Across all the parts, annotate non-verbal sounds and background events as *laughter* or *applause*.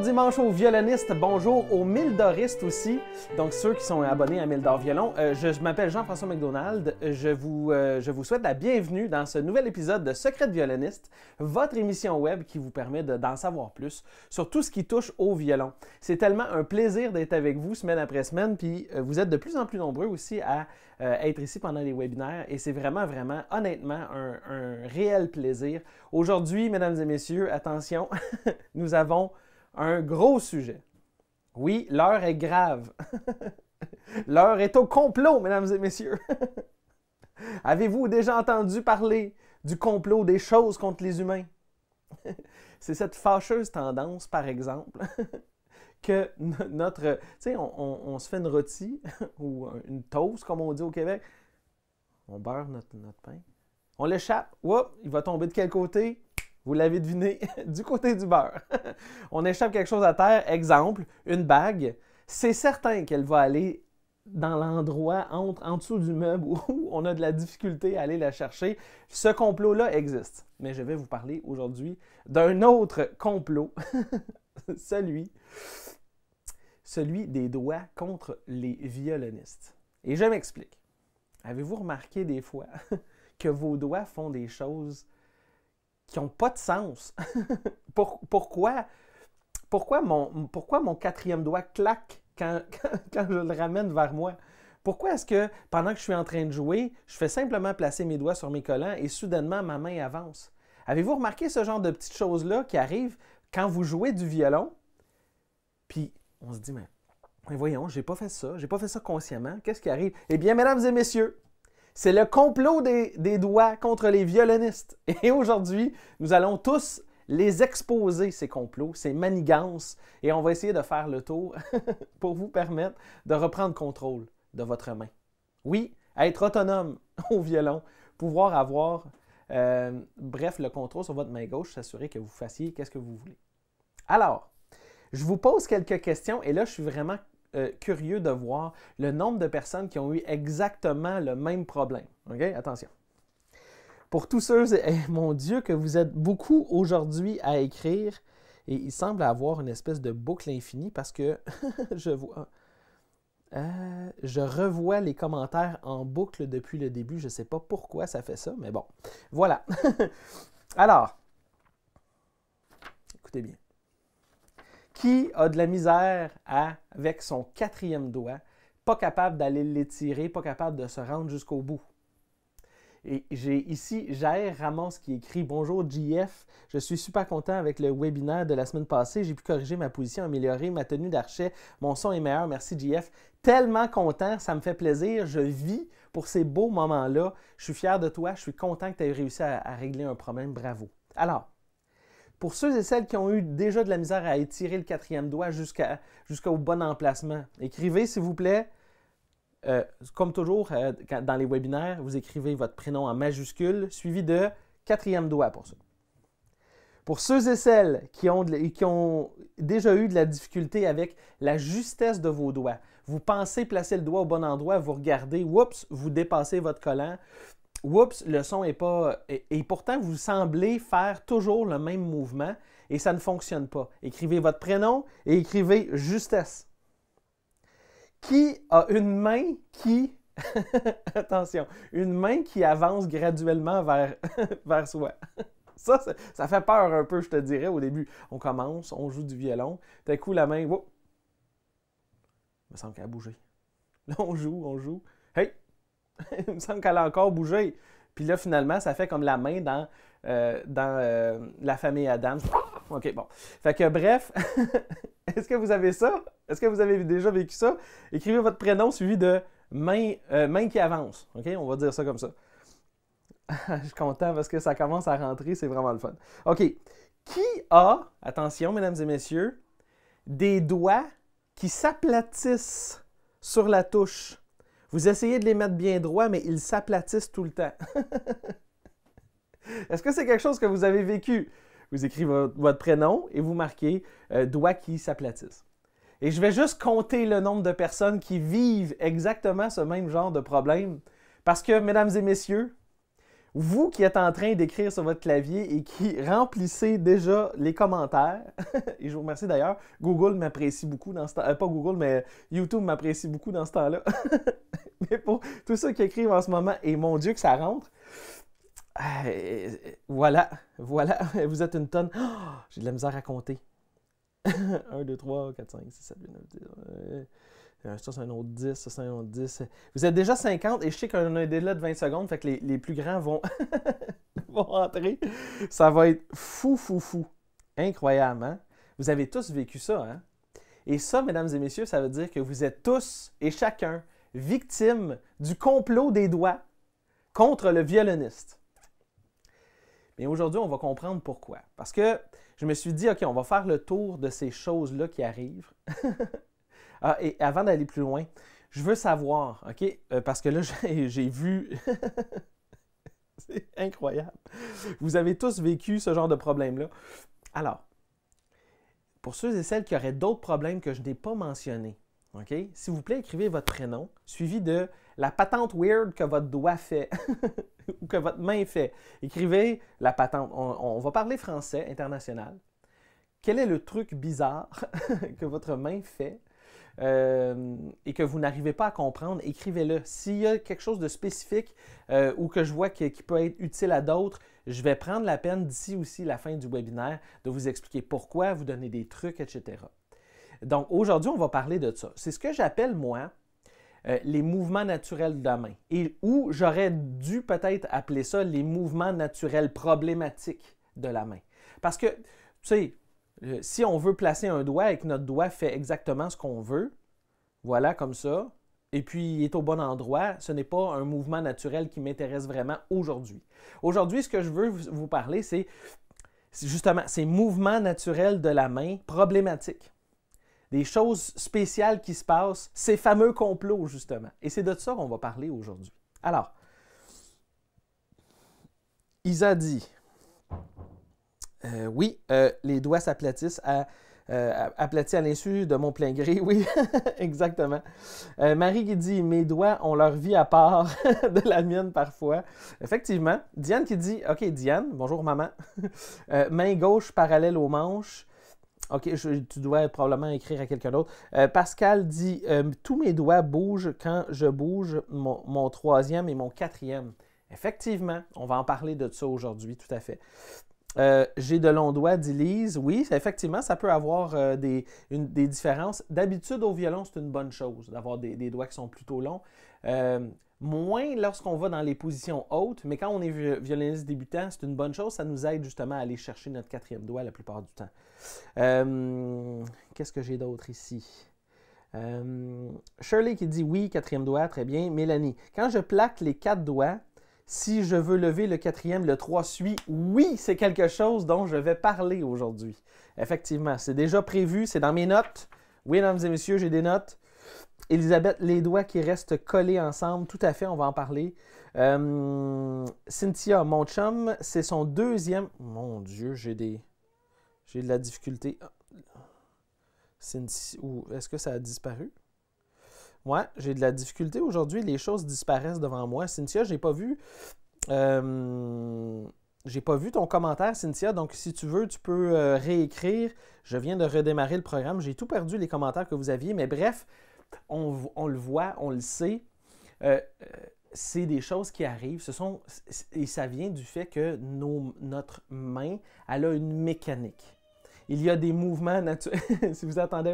dimanche aux violonistes, bonjour aux mildoristes aussi, donc ceux qui sont abonnés à Mildor Violon. Euh, je, m'appelle Jean-François McDonald, je vous, euh, je vous souhaite la bienvenue dans ce nouvel épisode de Secret de violoniste, votre émission web qui vous permet d'en savoir plus sur tout ce qui touche au violon. C'est tellement un plaisir d'être avec vous semaine après semaine, puis euh, vous êtes de plus en plus nombreux aussi à être ici pendant les webinaires et c'est vraiment, vraiment, honnêtement, un, un réel plaisir. Aujourd'hui, mesdames et messieurs, attention, *laughs* nous avons un gros sujet. Oui, l'heure est grave. *laughs* l'heure est au complot, mesdames et messieurs. *laughs* Avez-vous déjà entendu parler du complot des choses contre les humains? *laughs* C'est cette fâcheuse tendance, par exemple, que notre... Tu sais, on, se fait une rôtie ou une toast, comme on dit au Québec. On beurre notre, pain. On l'échappe. Oups, il va tomber de quel côté? vous l'avez deviné, *laughs* du côté du beurre. *laughs* On échappe quelque chose à terre, exemple, une bague. C'est certain qu'elle va aller dans l'endroit entre, en dessous du meuble *laughs* où on a de la difficulté à aller la chercher. Ce complot-là existe. Mais je vais vous parler aujourd'hui d'un autre complot, celui, celui des doigts contre les violonistes. Et je m'explique. Avez-vous remarqué des fois que vos doigts font des choses qui n'ont pas de sens. *laughs* pourquoi? Pourquoi mon, pourquoi mon quatrième doigt claque *laughs* quand, quand, je le ramène vers moi? Pourquoi est-ce que pendant que je suis en train de jouer, je fais simplement placer mes doigts sur mes collants et soudainement ma main avance? Avez-vous remarqué ce genre de petites choses-là qui arrivent quand vous jouez du violon? Puis on se dit, mais, mais voyons, j'ai pas fait ça, j'ai pas fait ça consciemment, qu'est-ce qui arrive? Eh bien, mesdames et messieurs, c'est le complot des, doigts contre les violonistes. *laughs* Et aujourd'hui, nous allons tous les exposer, ces complots, ces manigances, et on va essayer de faire le tour *laughs* pour vous permettre de reprendre contrôle de votre main. Oui, être autonome *laughs* au violon, pouvoir avoir, euh, bref, le contrôle sur votre main gauche, s'assurer que vous fassiez qu'est-ce que vous voulez. Alors, je vous pose quelques questions et là, je suis vraiment euh, curieux de voir le nombre de personnes qui ont eu exactement le même problème. OK? Attention. Pour tous ceux, et, eh, mon Dieu, que vous êtes beaucoup aujourd'hui à écrire, et il semble avoir une espèce de boucle infinie parce que *laughs* je vois. Euh, je revois les commentaires en boucle depuis le début. Je ne sais pas pourquoi ça fait ça, mais bon. Voilà. *laughs* Alors, écoutez bien qui a de la misère avec son quatrième doigt, pas capable d'aller l'étirer, pas capable de se rendre jusqu'au bout. Et j'ai ici Jair Ramos qui écrit Bonjour JF, je suis super content avec le webinaire de la semaine passée. J'ai pu corriger ma position, améliorer ma tenue d'archet. Mon son est meilleur. Merci JF. Tellement content, ça me fait plaisir. Je vis pour ces beaux moments-là. Je suis fier de toi. Je suis content que tu aies réussi à régler un problème. Bravo. Alors, pour ceux et celles qui ont eu déjà de la misère à étirer le quatrième doigt jusqu'au bon emplacement, écrivez, s'il vous plaît, euh, comme toujours euh, dans les webinaires, vous écrivez votre prénom en majuscule, suivi de quatrième doigt pour ça. Pour ceux et celles qui ont, qui ont, déjà eu de la difficulté avec la justesse de vos doigts, vous pensez placer le doigt au bon endroit, vous regardez, oups, vous dépassez votre collant, Oups, le son est pas. Et, pourtant, vous semblez faire toujours le même mouvement et ça ne fonctionne pas. Écrivez votre prénom et écrivez justesse. Qui a une main qui. *laughs* Attention, une main qui avance graduellement vers, *laughs* vers soi. Ça, ça, fait peur un peu, je te dirais, au début. On commence, on joue du violon. D'un coup, la main, Oups! » il me semble qu'elle a bougé. Là, on joue, on joue. Hey, *laughs* il me semble qu'elle a encore bougé. Puis là, finalement, ça fait comme la main dans, euh, dans euh, la famille Adams. OK, bon. Fait que bref, *laughs* est-ce que vous avez ça? Est-ce que vous avez déjà vécu ça? Écrivez votre prénom suivi de main, euh, main qui avance. OK, on va dire ça comme ça. *laughs* Je suis content parce que ça commence à rentrer, c'est vraiment le fun. OK. Qui a, attention, mesdames et messieurs, des doigts qui s'aplatissent sur la touche? Vous essayez de les mettre bien droits, mais ils s'aplatissent tout le temps. *laughs* Est-ce que c'est quelque chose que vous avez vécu? Vous écrivez votre prénom et vous marquez euh, doigts qui s'aplatissent. Et je vais juste compter le nombre de personnes qui vivent exactement ce même genre de problème. Parce que, mesdames et messieurs, vous qui êtes en train d'écrire sur votre clavier et qui remplissez déjà les commentaires, *laughs* et je vous remercie d'ailleurs, Google m'apprécie beaucoup dans ce temps, euh, pas Google, mais YouTube m'apprécie beaucoup dans ce temps-là. *laughs* mais pour tous ceux qui écrivent en ce moment, et mon Dieu que ça rentre, euh, voilà, voilà, *laughs* vous êtes une tonne. Oh, j'ai de la misère à compter. 1, 2, 3, 4, 5, 6, 7, 8, 9, 10. Euh, ça, c'est un autre 10, ça, c'est un autre 10. Vous êtes déjà 50 et je sais qu'on a un délai de 20 secondes, fait que les, plus grands vont, *laughs* vont rentrer. Ça va être fou, fou, fou. Incroyable, hein? Vous avez tous vécu ça, hein? Et ça, mesdames et messieurs, ça veut dire que vous êtes tous et chacun victime du complot des doigts contre le violoniste. Mais aujourd'hui, on va comprendre pourquoi. Parce que je me suis dit, OK, on va faire le tour de ces choses-là qui arrivent. *laughs* Ah, et avant d'aller plus loin, je veux savoir, OK? Euh, parce que là, *laughs* j'ai vu. *laughs* C'est incroyable. Vous avez tous vécu ce genre de problème-là. Alors, pour ceux et celles qui auraient d'autres problèmes que je n'ai pas mentionnés, OK? S'il vous plaît, écrivez votre prénom, suivi de la patente weird que votre doigt fait *laughs* ou que votre main fait. Écrivez la patente. on va parler français international. Quel est le truc bizarre que votre main fait euh, et que vous n'arrivez pas à comprendre, écrivez-le. S'il y a quelque chose de spécifique euh, ou que je vois qui, peut être utile à d'autres, je vais prendre la peine d'ici aussi la fin du webinaire de vous expliquer pourquoi, vous donner des trucs, etc. Donc aujourd'hui, on va parler de ça. C'est ce que j'appelle moi euh, les mouvements naturels de la main. Et où j'aurais dû peut-être appeler ça les mouvements naturels problématiques de la main. Parce que, tu sais, euh, si on veut placer un doigt et que notre doigt fait exactement ce qu'on veut, voilà, comme ça, et puis il est au bon endroit, ce n'est pas un mouvement naturel qui m'intéresse vraiment aujourd'hui. Aujourd'hui, ce que je veux vous parler, c'est justement ces mouvements naturels de la main problématiques. Des choses spéciales qui se passent, ces fameux complots, justement. Et c'est de ça qu'on va parler aujourd'hui. Alors, Isa dit euh, oui, euh, les doigts s'aplatissent à, euh, à l'insu de mon plein gré, *laughs* oui, exactement. Marie qui dit Mes doigts ont leur vie à part *laughs* de la mienne parfois. Effectivement. Diane qui dit Ok, Diane, bonjour maman. *laughs* main gauche parallèle aux manches. OK, tu dois probablement écrire à quelqu'un d'autre. Pascal dit Tous mes doigts bougent quand je bouge mon, mon, troisième et mon quatrième. Effectivement, on va en parler de ça aujourd'hui, tout à fait. Euh, j'ai de longs doigts, dit Lise. Oui, effectivement, ça peut avoir euh, des, différences. D'habitude, au violon, c'est une bonne chose d'avoir des, doigts qui sont plutôt longs. Euh, moins lorsqu'on va dans les positions hautes, mais quand on est violoniste débutant, c'est une bonne chose. Ça nous aide justement à aller chercher notre quatrième doigt la plupart du temps. Qu'est-ce que j'ai d'autre ici? Shirley qui dit oui, quatrième doigt, très bien. Mélanie, quand je plaque les quatre doigts, si je veux lever le quatrième, le 3 suit. Oui, c'est quelque chose dont je vais parler aujourd'hui. Effectivement, c'est déjà prévu, c'est dans mes notes. Oui, mesdames et messieurs, j'ai des notes. Elisabeth, les doigts qui restent collés ensemble, tout à fait, on va en parler. Euh, Cynthia, mon chum, c'est son deuxième. Mon Dieu, j'ai des. J'ai de la difficulté. Cynthia, est-ce que ça a disparu? Ouais, j'ai de la difficulté aujourd'hui. Les choses disparaissent devant moi. Cynthia, j'ai pas vu. Euh, j'ai pas vu ton commentaire, Cynthia. Donc, si tu veux, tu peux euh, réécrire. Je viens de redémarrer le programme. J'ai tout perdu les commentaires que vous aviez. Mais bref, on, le voit, on le sait. Euh, c'est des choses qui arrivent. Ce sont, et ça vient du fait que notre main, elle a une mécanique. Il y a des mouvements naturels. *laughs* si vous attendez,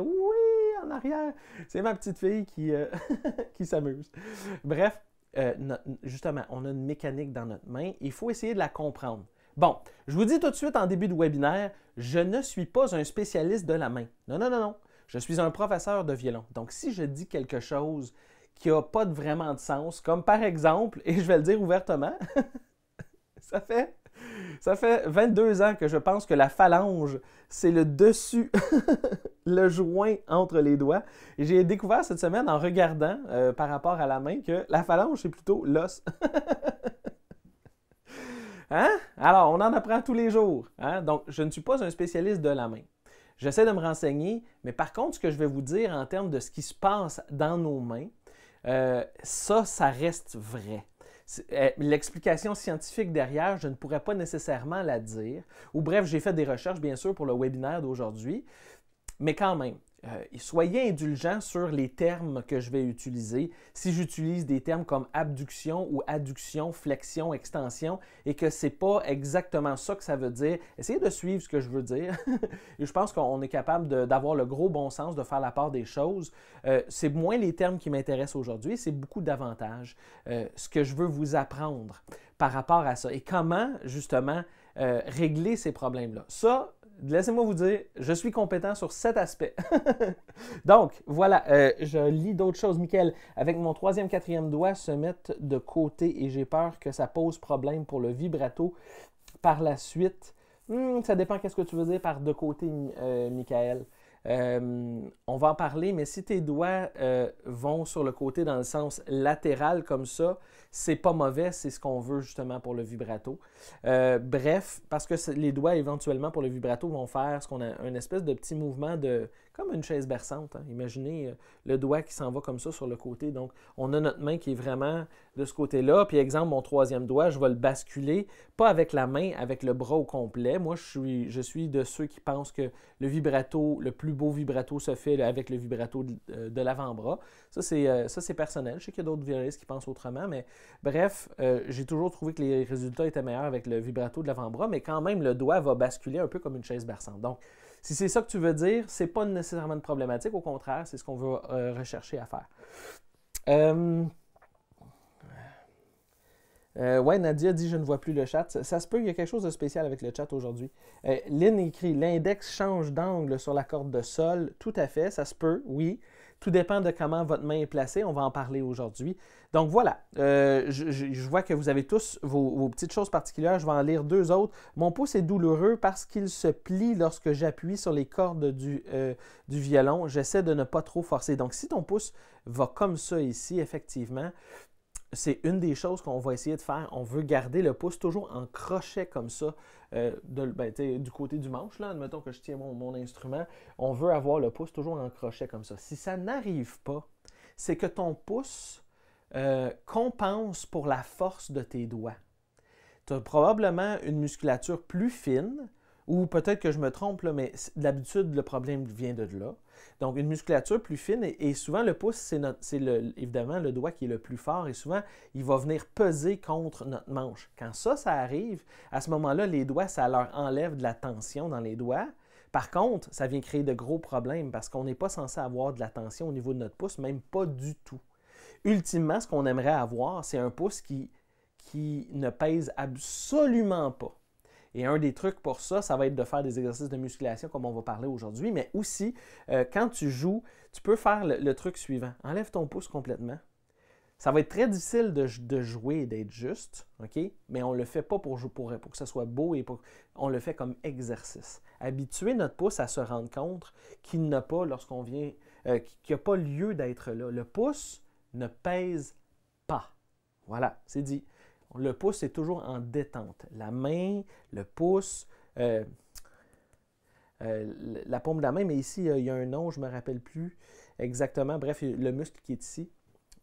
arrière. C'est ma petite fille qui, euh, *laughs* qui s'amuse. Bref, euh, justement, on a une mécanique dans notre main. Il faut essayer de la comprendre. Bon, je vous dis tout de suite en début de webinaire, je ne suis pas un spécialiste de la main. Non, non, non, non. Je suis un professeur de violon. Donc, si je dis quelque chose qui n'a pas vraiment de sens, comme par exemple, et je vais le dire ouvertement, *laughs* ça fait ça fait 22 ans que je pense que la phalange, c'est le dessus, *laughs* le joint entre les doigts. j'ai découvert cette semaine en regardant euh, par rapport à la main que la phalange, c'est plutôt l'os. *laughs* hein? Alors, on en apprend tous les jours. Hein? Donc, je ne suis pas un spécialiste de la main. J'essaie de me renseigner, mais par contre, ce que je vais vous dire en termes de ce qui se passe dans nos mains, euh, ça, ça reste vrai. Euh, l'explication scientifique derrière, je ne pourrais pas nécessairement la dire. Ou bref, j'ai fait des recherches, bien sûr, pour le webinaire d'aujourd'hui. Mais quand même, euh, soyez indulgents sur les termes que je vais utiliser. Si j'utilise des termes comme abduction ou adduction, flexion, extension, et que ce n'est pas exactement ça que ça veut dire, essayez de suivre ce que je veux dire. *laughs* je pense qu'on est capable d'avoir le gros bon sens, de faire la part des choses. Euh, c'est moins les termes qui m'intéressent aujourd'hui, c'est beaucoup davantage euh, ce que je veux vous apprendre par rapport à ça et comment justement régler ces problèmes-là. Ça, laissez-moi vous dire, je suis compétent sur cet aspect. *laughs* Donc, voilà, euh, je lis d'autres choses. Michael, avec mon troisième, quatrième doigt, se mettre de côté et j'ai peur que ça pose problème pour le vibrato par la suite. Hmm, ça dépend qu'est-ce que tu veux dire par de côté, euh, Michael. Euh, on va en parler, mais si tes doigts euh, vont sur le côté dans le sens latéral comme ça, c'est pas mauvais, c'est ce qu'on veut justement pour le vibrato. Euh, bref, parce que les doigts éventuellement pour le vibrato vont faire ce qu'on a, un espèce de petit mouvement de comme une chaise berçante. Hein. Imaginez euh, le doigt qui s'en va comme ça sur le côté. Donc, on a notre main qui est vraiment de ce côté-là. Puis, exemple, mon troisième doigt, je vais le basculer, pas avec la main, avec le bras au complet. Moi, je suis, je suis de ceux qui pensent que le vibrato, le plus beau vibrato se fait avec le vibrato de, euh, l'avant-bras. Euh, ça, c'est personnel. Je sais qu'il y a d'autres violistes qui pensent autrement, mais bref, j'ai toujours trouvé que les résultats étaient meilleurs avec le vibrato de l'avant-bras, mais quand même, le doigt va basculer un peu comme une chaise berçante. Donc, si c'est ça que tu veux dire, c'est pas nécessairement une problématique. Au contraire, c'est ce qu'on veut euh, rechercher à faire. Euh, euh, ouais, Nadia dit Je ne vois plus le chat. Ça, se peut, il y a quelque chose de spécial avec le chat aujourd'hui. Lynn écrit L'index change d'angle sur la corde de sol. Tout à fait, ça se peut, oui. Tout dépend de comment votre main est placée. On va en parler aujourd'hui. Donc voilà, euh, je, vois que vous avez tous vos, petites choses particulières. Je vais en lire deux autres. Mon pouce est douloureux parce qu'il se plie lorsque j'appuie sur les cordes du euh, violon. J'essaie de ne pas trop forcer. Donc si ton pouce va comme ça ici, effectivement, c'est une des choses qu'on va essayer de faire. On veut garder le pouce toujours en crochet comme ça, euh, ben, du côté du manche, là, admettons que je tiens mon, instrument. On veut avoir le pouce toujours en crochet comme ça. Si ça n'arrive pas, c'est que ton pouce euh, compense pour la force de tes doigts. Tu as probablement une musculature plus fine ou peut-être que je me trompe, mais d'habitude, le problème vient de là. Donc, une musculature plus fine, et, souvent le pouce, c'est, évidemment le doigt qui est le plus fort, et souvent, il va venir peser contre notre manche. Quand ça, ça arrive, à ce moment-là, les doigts, ça leur enlève de la tension dans les doigts. Par contre, ça vient créer de gros problèmes parce qu'on n'est pas censé avoir de la tension au niveau de notre pouce, même pas du tout. Ultimement, ce qu'on aimerait avoir, c'est un pouce qui ne pèse absolument pas. Et un des trucs pour ça, ça va être de faire des exercices de musculation comme on va parler aujourd'hui, mais aussi, euh, quand tu joues, tu peux faire le, truc suivant. Enlève ton pouce complètement. Ça va être très difficile de, jouer et d'être juste, OK? Mais on ne le fait pas pour, pour, pour que ça soit beau et pour. On le fait comme exercice. Habituer notre pouce à se rendre compte qu'il n'a pas lorsqu'on vient. Euh, qu'il pas lieu d'être là. Le pouce ne pèse pas. Voilà, c'est dit. Le pouce est toujours en détente. La main, le pouce, euh, euh, la paume de la main, mais ici, euh, il y a un nom, je ne me rappelle plus exactement. Bref, le muscle qui est ici.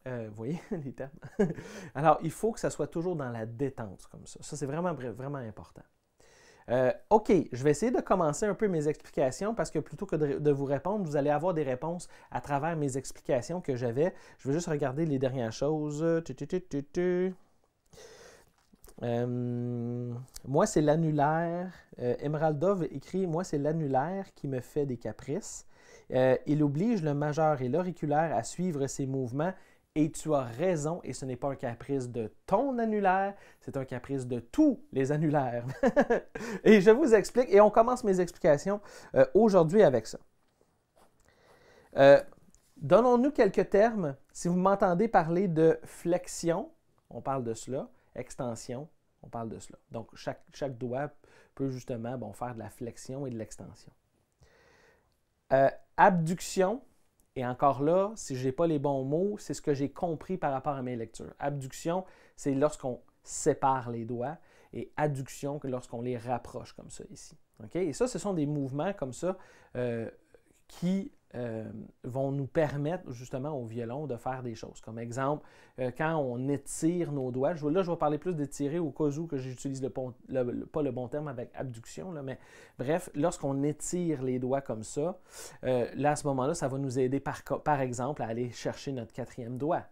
vous voyez *laughs* les termes? *laughs* Alors, il faut que ça soit toujours dans la détente comme ça. Ça, c'est vraiment, vraiment important. OK, je vais essayer de commencer un peu mes explications parce que plutôt que de, vous répondre, vous allez avoir des réponses à travers mes explications que j'avais. Je vais juste regarder les dernières choses. Euh, moi, c'est l'annulaire. Euh, Emeraldov écrit Moi, c'est l'annulaire qui me fait des caprices. Euh, il oblige le majeur et l'auriculaire à suivre ses mouvements. Et tu as raison, et ce n'est pas un caprice de ton annulaire, c'est un caprice de tous les annulaires. *laughs* et je vous explique, et on commence mes explications aujourd'hui avec ça. Donnons-nous quelques termes. Si vous m'entendez parler de flexion, on parle de cela extension, on parle de cela. Donc, chaque, chaque doigt peut justement bon, faire de la flexion et de l'extension. Euh, abduction, et encore là, si je n'ai pas les bons mots, c'est ce que j'ai compris par rapport à mes lectures. Abduction, c'est lorsqu'on sépare les doigts et adduction, lorsqu'on les rapproche comme ça ici. Et ça, ce sont des mouvements comme ça euh, qui euh, vont nous permettre justement au violon de faire des choses. Comme exemple, euh, quand on étire nos doigts, je, là je vais parler plus d'étirer au cas où que j'utilise le, pas le bon terme avec abduction, mais bref, lorsqu'on étire les doigts comme ça, euh, là à ce moment-là, ça va nous aider par, exemple à aller chercher notre quatrième doigt.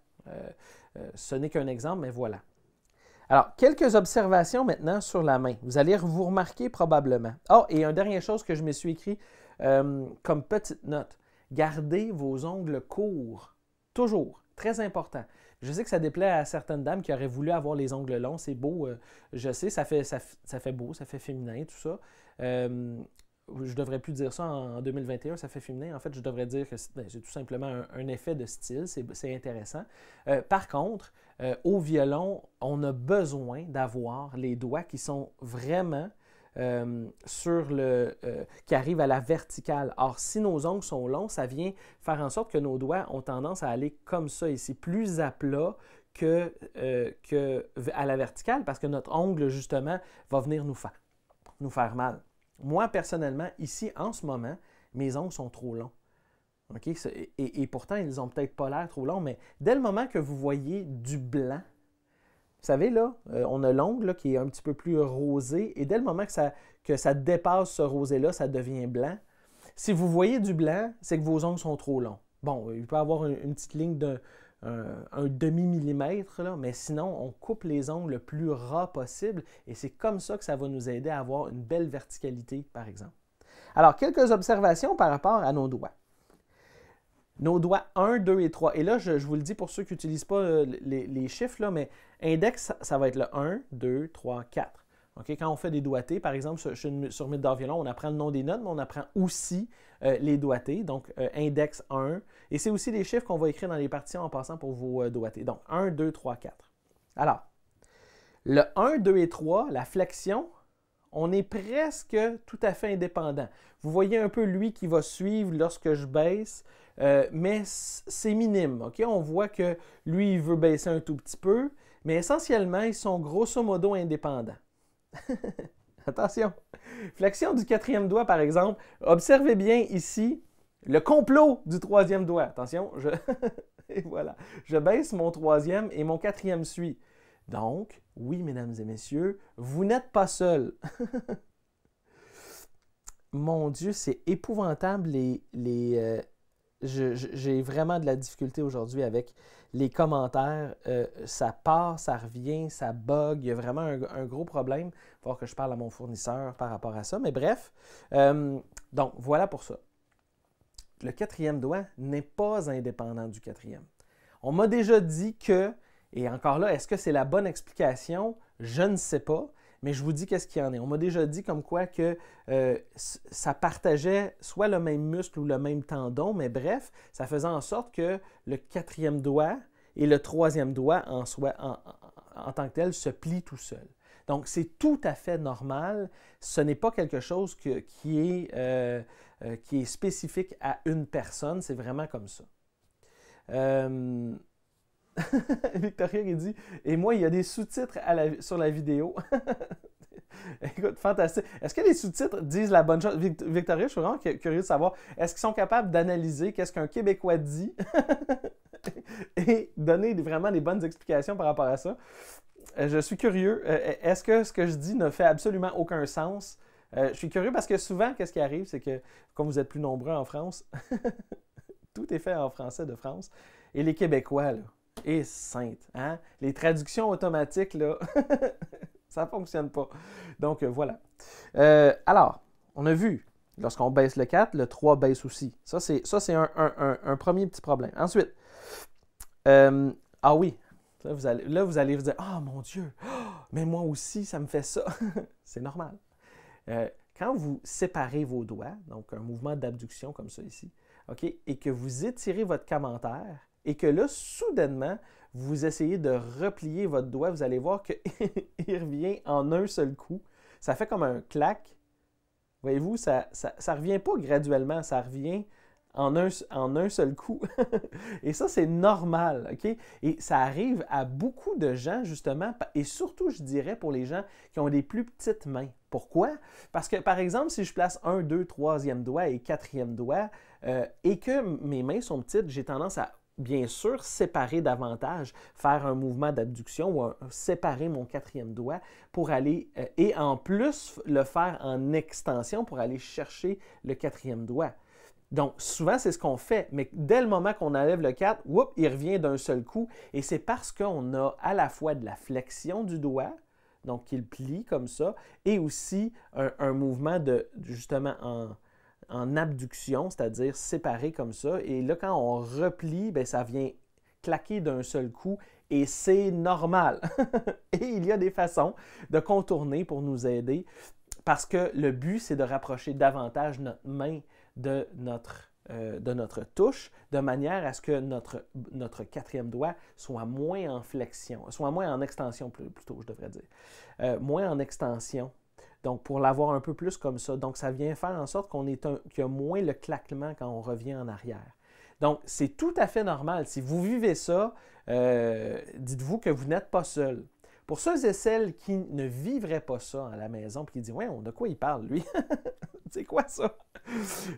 ce n'est qu'un exemple, mais voilà. Alors, quelques observations maintenant sur la main. Vous allez vous remarquer probablement. oh, et une dernière chose que je me suis écrit comme petite note. Gardez vos ongles courts. Toujours. Très important. Je sais que ça déplaît à certaines dames qui auraient voulu avoir les ongles longs. C'est beau. Euh, je sais, ça fait, ça, fait beau, ça fait féminin, tout ça. Euh, je devrais plus dire ça en 2021, ça fait féminin. En fait, je devrais dire que c'est ben, tout simplement un, effet de style, c'est intéressant. Euh, par contre, au violon, on a besoin d'avoir les doigts qui sont vraiment euh, sur le, euh, qui arrive à la verticale. Or, si nos ongles sont longs, ça vient faire en sorte que nos doigts ont tendance à aller comme ça ici, plus à plat que, euh, à la verticale, parce que notre ongle, justement, va venir nous, faire mal. Moi, personnellement, ici, en ce moment, mes ongles sont trop longs. Et, et, pourtant, ils n'ont peut-être pas l'air trop longs, mais dès le moment que vous voyez du blanc, vous savez, là, euh, on a l'ongle qui est un petit peu plus rosé. Et dès le moment que ça, que ça dépasse ce rosé-là, ça devient blanc. Si vous voyez du blanc, c'est que vos ongles sont trop longs. Bon, il peut avoir une, petite ligne d'un demi-millimètre, mais sinon, on coupe les ongles le plus ras possible. Et c'est comme ça que ça va nous aider à avoir une belle verticalité, par exemple. Alors, quelques observations par rapport à nos doigts nos doigts 1, 2 et 3. Et là, je, vous le dis pour ceux qui n'utilisent pas euh, les, chiffres, là, mais index, ça, va être le 1, 2, 3, 4. Quand on fait des doigtés, par exemple, sur, sur mid violon, on apprend le nom des notes, mais on apprend aussi euh, les doigtés, donc euh, index 1. Et c'est aussi les chiffres qu'on va écrire dans les partitions en passant pour vos euh, doigtés. Donc 1, 2, 3, 4. Alors, le 1, 2 et 3, la flexion, on est presque tout à fait indépendant. Vous voyez un peu lui qui va suivre lorsque je baisse. Euh, mais c'est minime. OK? On voit que lui, il veut baisser un tout petit peu, mais essentiellement, ils sont grosso modo indépendants. *laughs* Attention. Flexion du quatrième doigt, par exemple. Observez bien ici le complot du troisième doigt. Attention, je... *laughs* et voilà. Je baisse mon troisième et mon quatrième suit. Donc, oui, mesdames et messieurs, vous n'êtes pas seul. *laughs* Mon Dieu, c'est épouvantable les, les, euh, j'ai vraiment de la difficulté aujourd'hui avec les commentaires. Euh, ça part, ça revient, ça bug. Il y a vraiment un, gros problème. Il faut que je parle à mon fournisseur par rapport à ça. Mais bref, euh, donc voilà pour ça. Le quatrième doigt n'est pas indépendant du quatrième. On m'a déjà dit que, et encore là, est-ce que c'est la bonne explication? Je ne sais pas. Mais je vous dis qu'est-ce qu'il y en est. On m'a déjà dit comme quoi que euh, ça partageait soit le même muscle ou le même tendon, mais bref, ça faisait en sorte que le quatrième doigt et le troisième doigt en, en, tant que tel se plient tout seul. Donc, c'est tout à fait normal. Ce n'est pas quelque chose qui, est, euh, euh, qui, est, spécifique à une personne. C'est vraiment comme ça. *laughs* Victoria qui dit Et moi, il y a des sous-titres sur la vidéo. *laughs* Écoute, fantastique. Est-ce que les sous-titres disent la bonne chose? Victoria, je suis vraiment curieux de savoir. Est-ce qu'ils sont capables d'analyser qu'est-ce qu'un Québécois dit *laughs* et donner vraiment des bonnes explications par rapport à ça? Euh, je suis curieux. Euh, est-ce que ce que je dis ne fait absolument aucun sens? Euh, je suis curieux parce que souvent, qu'est-ce qui arrive, c'est que comme vous êtes plus nombreux en France, tout est fait en français de France. Et les Québécois, là, et sainte, hein? Les traductions automatiques, là, *laughs* ça fonctionne pas. Donc, euh, voilà. Euh, alors, on a vu, lorsqu'on baisse le 4, le 3 baisse aussi. Ça, c'est, un, premier petit problème. Ensuite, euh, ah oui, là vous, allez, vous dire, ah mon Dieu, ah, mais moi aussi, ça me fait ça. *laughs* c'est normal. quand vous séparez vos doigts, donc un mouvement d'abduction comme ça ici, OK, et que vous étirez votre commentaire, et que là, soudainement, vous essayez de replier votre doigt, vous allez voir qu'il *laughs* revient en un seul coup. Ça fait comme un clac. Voyez-vous, ça ne ça, ça revient pas graduellement, ça revient en un, en un seul coup. *laughs* et ça, c'est normal, OK? Et ça arrive à beaucoup de gens, justement, et surtout, je dirais, pour les gens qui ont des plus petites mains. Pourquoi? Parce que, par exemple, si je place un, deux, troisième doigt et quatrième doigt, euh, et que mes mains sont petites, j'ai tendance à bien sûr séparer davantage, faire un mouvement d'abduction ou séparer mon quatrième doigt pour aller, euh, et en plus le faire en extension pour aller chercher le quatrième doigt. Donc, souvent, c'est ce qu'on fait, mais dès le moment qu'on enlève le 4, il revient d'un seul coup. Et c'est parce qu'on a à la fois de la flexion du doigt, donc qu'il plie comme ça, et aussi un, un mouvement de, justement, en, en abduction, c'est-à-dire séparé comme ça. Et là, quand on replie, ben, ça vient claquer d'un seul coup et c'est normal. *laughs* et il y a des façons de contourner pour nous aider parce que le but, c'est de rapprocher davantage notre main de notre, euh, de notre touche de manière à ce que notre, notre quatrième doigt soit moins en flexion, soit moins en extension plutôt, je devrais dire, euh, moins en extension donc, pour l'avoir un peu plus comme ça. Donc, ça vient faire en sorte qu'on qu'il y a moins le claquement quand on revient en arrière. Donc, c'est tout à fait normal. Si vous vivez ça, euh, dites-vous que vous n'êtes pas seul. Pour ceux et celles qui ne vivraient pas ça à la maison, puis qui disent, ouais, de quoi il parle, lui? *laughs* c'est quoi ça?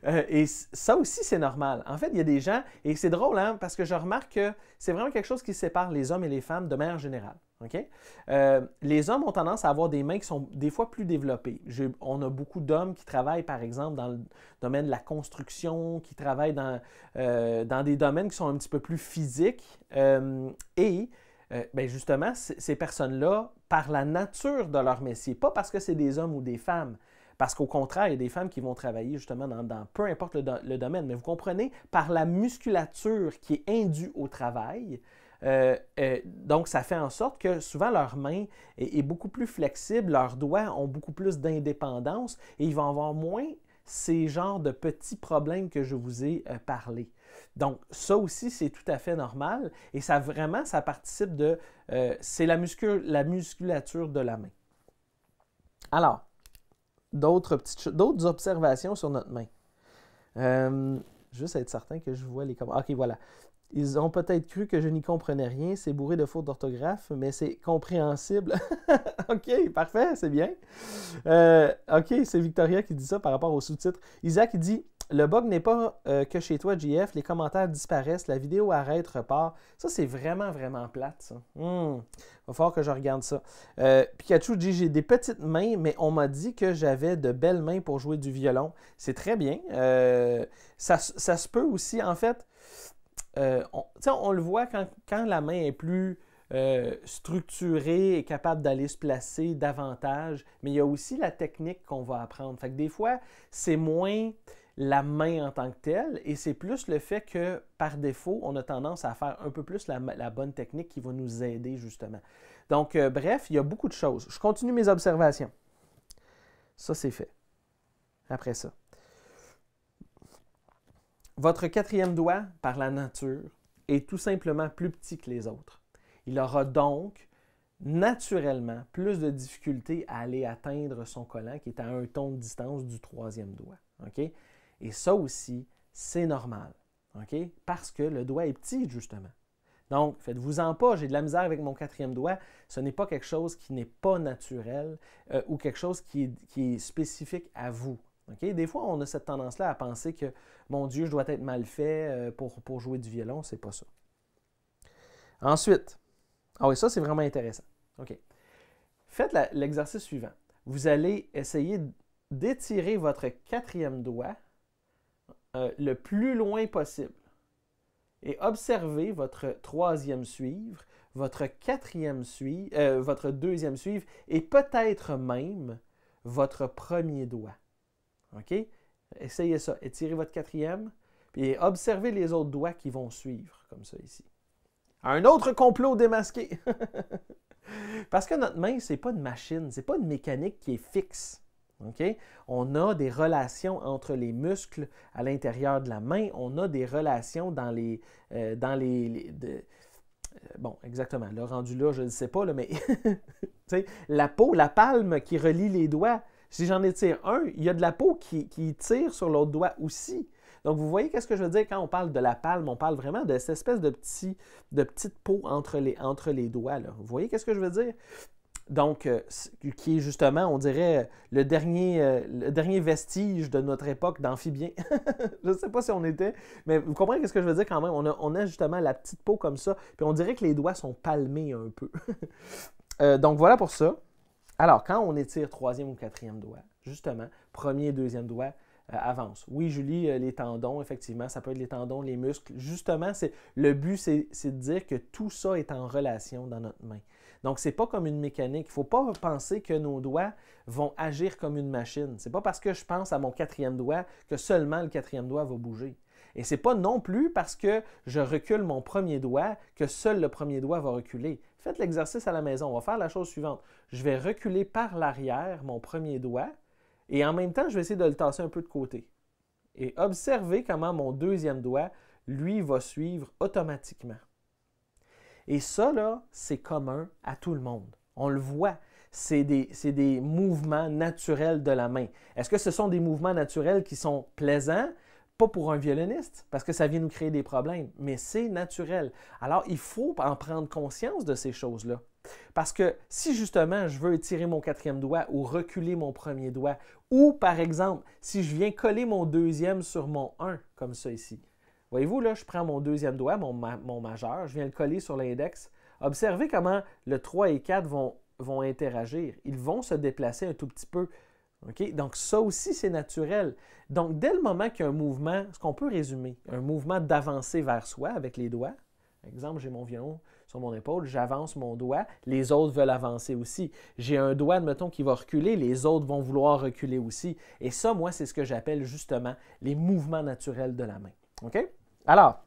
Euh, et ça aussi, c'est normal. En fait, il y a des gens, et c'est drôle, hein, parce que je remarque que c'est vraiment quelque chose qui sépare les hommes et les femmes de manière générale. OK? Euh, les hommes ont tendance à avoir des mains qui sont des fois plus développées. on a beaucoup d'hommes qui travaillent, par exemple, dans le domaine de la construction, qui travaillent dans, euh, dans des domaines qui sont un petit peu plus physiques. et euh, ben, justement, ces personnes-là, par la nature de leur métier, pas parce que c'est des hommes ou des femmes, parce qu'au contraire, il y a des femmes qui vont travailler justement dans, peu importe le, domaine, mais vous comprenez, par la musculature qui est indue au travail, euh, euh, donc, ça fait en sorte que souvent leurs mains est, beaucoup plus flexible, leurs doigts ont beaucoup plus d'indépendance et ils vont avoir moins ces genres de petits problèmes que je vous ai parlé. Donc, ça aussi, c'est tout à fait normal et ça vraiment, ça participe de. Euh, c'est la, la musculature de la main. Alors, d'autres petites d'autres observations sur notre main. Euh, juste être certain que je vois les commentaires. OK, voilà. Ils ont peut-être cru que je n'y comprenais rien. C'est bourré de fautes d'orthographe, mais c'est compréhensible. *laughs* OK, parfait, c'est bien. Euh, OK, c'est Victoria qui dit ça par rapport au sous-titre. Isaac, il dit le bug n'est pas euh, que chez toi, JF. Les commentaires disparaissent, la vidéo arrête, repart. Ça, c'est vraiment, vraiment plate, ça. Il hmm. Va falloir que je regarde ça. Euh, Pikachu dit J'ai des petites mains, mais on m'a dit que j'avais de belles mains pour jouer du violon. C'est très bien. Euh, ça, se peut aussi, en fait. on, le voit quand, la main est plus. structurée et capable d'aller se placer davantage, mais il y a aussi la technique qu'on va apprendre. Fait que des fois, c'est moins, la main en tant que telle, et c'est plus le fait que par défaut, on a tendance à faire un peu plus la, bonne technique qui va nous aider justement. Donc, euh, bref, il y a beaucoup de choses. Je continue mes observations. Ça, c'est fait. Après ça. Votre quatrième doigt, par la nature, est tout simplement plus petit que les autres. Il aura donc naturellement plus de difficultés à aller atteindre son collant qui est à un ton de distance du troisième doigt. Et ça aussi, c'est normal. OK? Parce que le doigt est petit, justement. Donc, faites-vous-en pas, j'ai de la misère avec mon quatrième doigt. Ce n'est pas quelque chose qui n'est pas naturel euh, ou quelque chose qui est, spécifique à vous. Des fois, on a cette tendance-là à penser que, mon Dieu, je dois être mal fait euh, pour, jouer du violon. C'est pas ça. Ensuite, ah oui, ça, c'est vraiment intéressant. OK. Faites l'exercice suivant. Vous allez essayer d'étirer votre quatrième doigt euh, le plus loin possible. Et observez votre troisième suivre, votre quatrième suivre, euh, votre deuxième suivre et peut-être même votre premier doigt. OK? Essayez ça. Étirez votre quatrième et observez les autres doigts qui vont suivre, comme ça ici. Un autre complot démasqué! *laughs* Parce que notre main, c'est pas une machine, n'est pas une mécanique qui est fixe. On a des relations entre les muscles à l'intérieur de la main, on a des relations dans les... Euh, dans les, euh, bon, exactement, le rendu là, je ne sais pas, mais *laughs* la peau, la palme qui relie les doigts, si j'en étire un, il y a de la peau qui, tire sur l'autre doigt aussi. Donc, vous voyez qu'est-ce que je veux dire quand on parle de la palme, on parle vraiment de cette espèce de, petit, de petite peau entre les, entre les doigts. Vous voyez qu'est-ce que je veux dire? donc, euh, qui est justement, on dirait, euh, euh, le dernier, vestige de notre époque d'amphibien. *laughs* je ne sais pas si on était, mais vous comprenez ce que je veux dire quand même. On a, justement la petite peau comme ça, puis on dirait que les doigts sont palmés un peu. *laughs* donc, voilà pour ça. Alors, quand on étire troisième ou quatrième doigt, justement, premier et deuxième doigt, avance. Oui, Julie, les tendons, effectivement, ça peut être les tendons, les muscles. Justement, c'est le but, c'est de dire que tout ça est en relation dans notre main. Donc, n'est pas comme une mécanique. Il ne faut pas penser que nos doigts vont agir comme une machine. n'est pas parce que je pense à mon quatrième doigt que seulement le quatrième doigt va bouger. Et ce n'est pas non plus parce que je recule mon premier doigt que seul le premier doigt va reculer. Faites l'exercice à la maison. On va faire la chose suivante. Je vais reculer par l'arrière mon premier doigt et en même temps, je vais essayer de le tasser un peu de côté. Et observez comment mon deuxième doigt, lui, va suivre automatiquement. Et ça, là, c'est commun à tout le monde. On le voit. C'est des, des, mouvements naturels de la main. Est-ce que ce sont des mouvements naturels qui sont plaisants? Pas pour un violoniste, parce que ça vient nous créer des problèmes, mais c'est naturel. Alors, il faut en prendre conscience de ces choses-là. Parce que si justement je veux étirer mon quatrième doigt ou reculer mon premier doigt, ou par exemple, si je viens coller mon deuxième sur mon 1, comme ça ici, Voyez-vous, là, je prends mon deuxième doigt, mon, majeur, je viens le coller sur l'index. Observez comment le 3 et 4 vont, interagir. Ils vont se déplacer un tout petit peu. Donc, ça aussi, c'est naturel. Donc, dès le moment qu'il y a un mouvement, ce qu'on peut résumer, un mouvement d'avancer vers soi avec les doigts, par exemple, j'ai mon violon sur mon épaule, j'avance mon doigt, les autres veulent avancer aussi. J'ai un doigt, admettons, qui va reculer, les autres vont vouloir reculer aussi. Et ça, moi, c'est ce que j'appelle justement les mouvements naturels de la main. OK? Alors,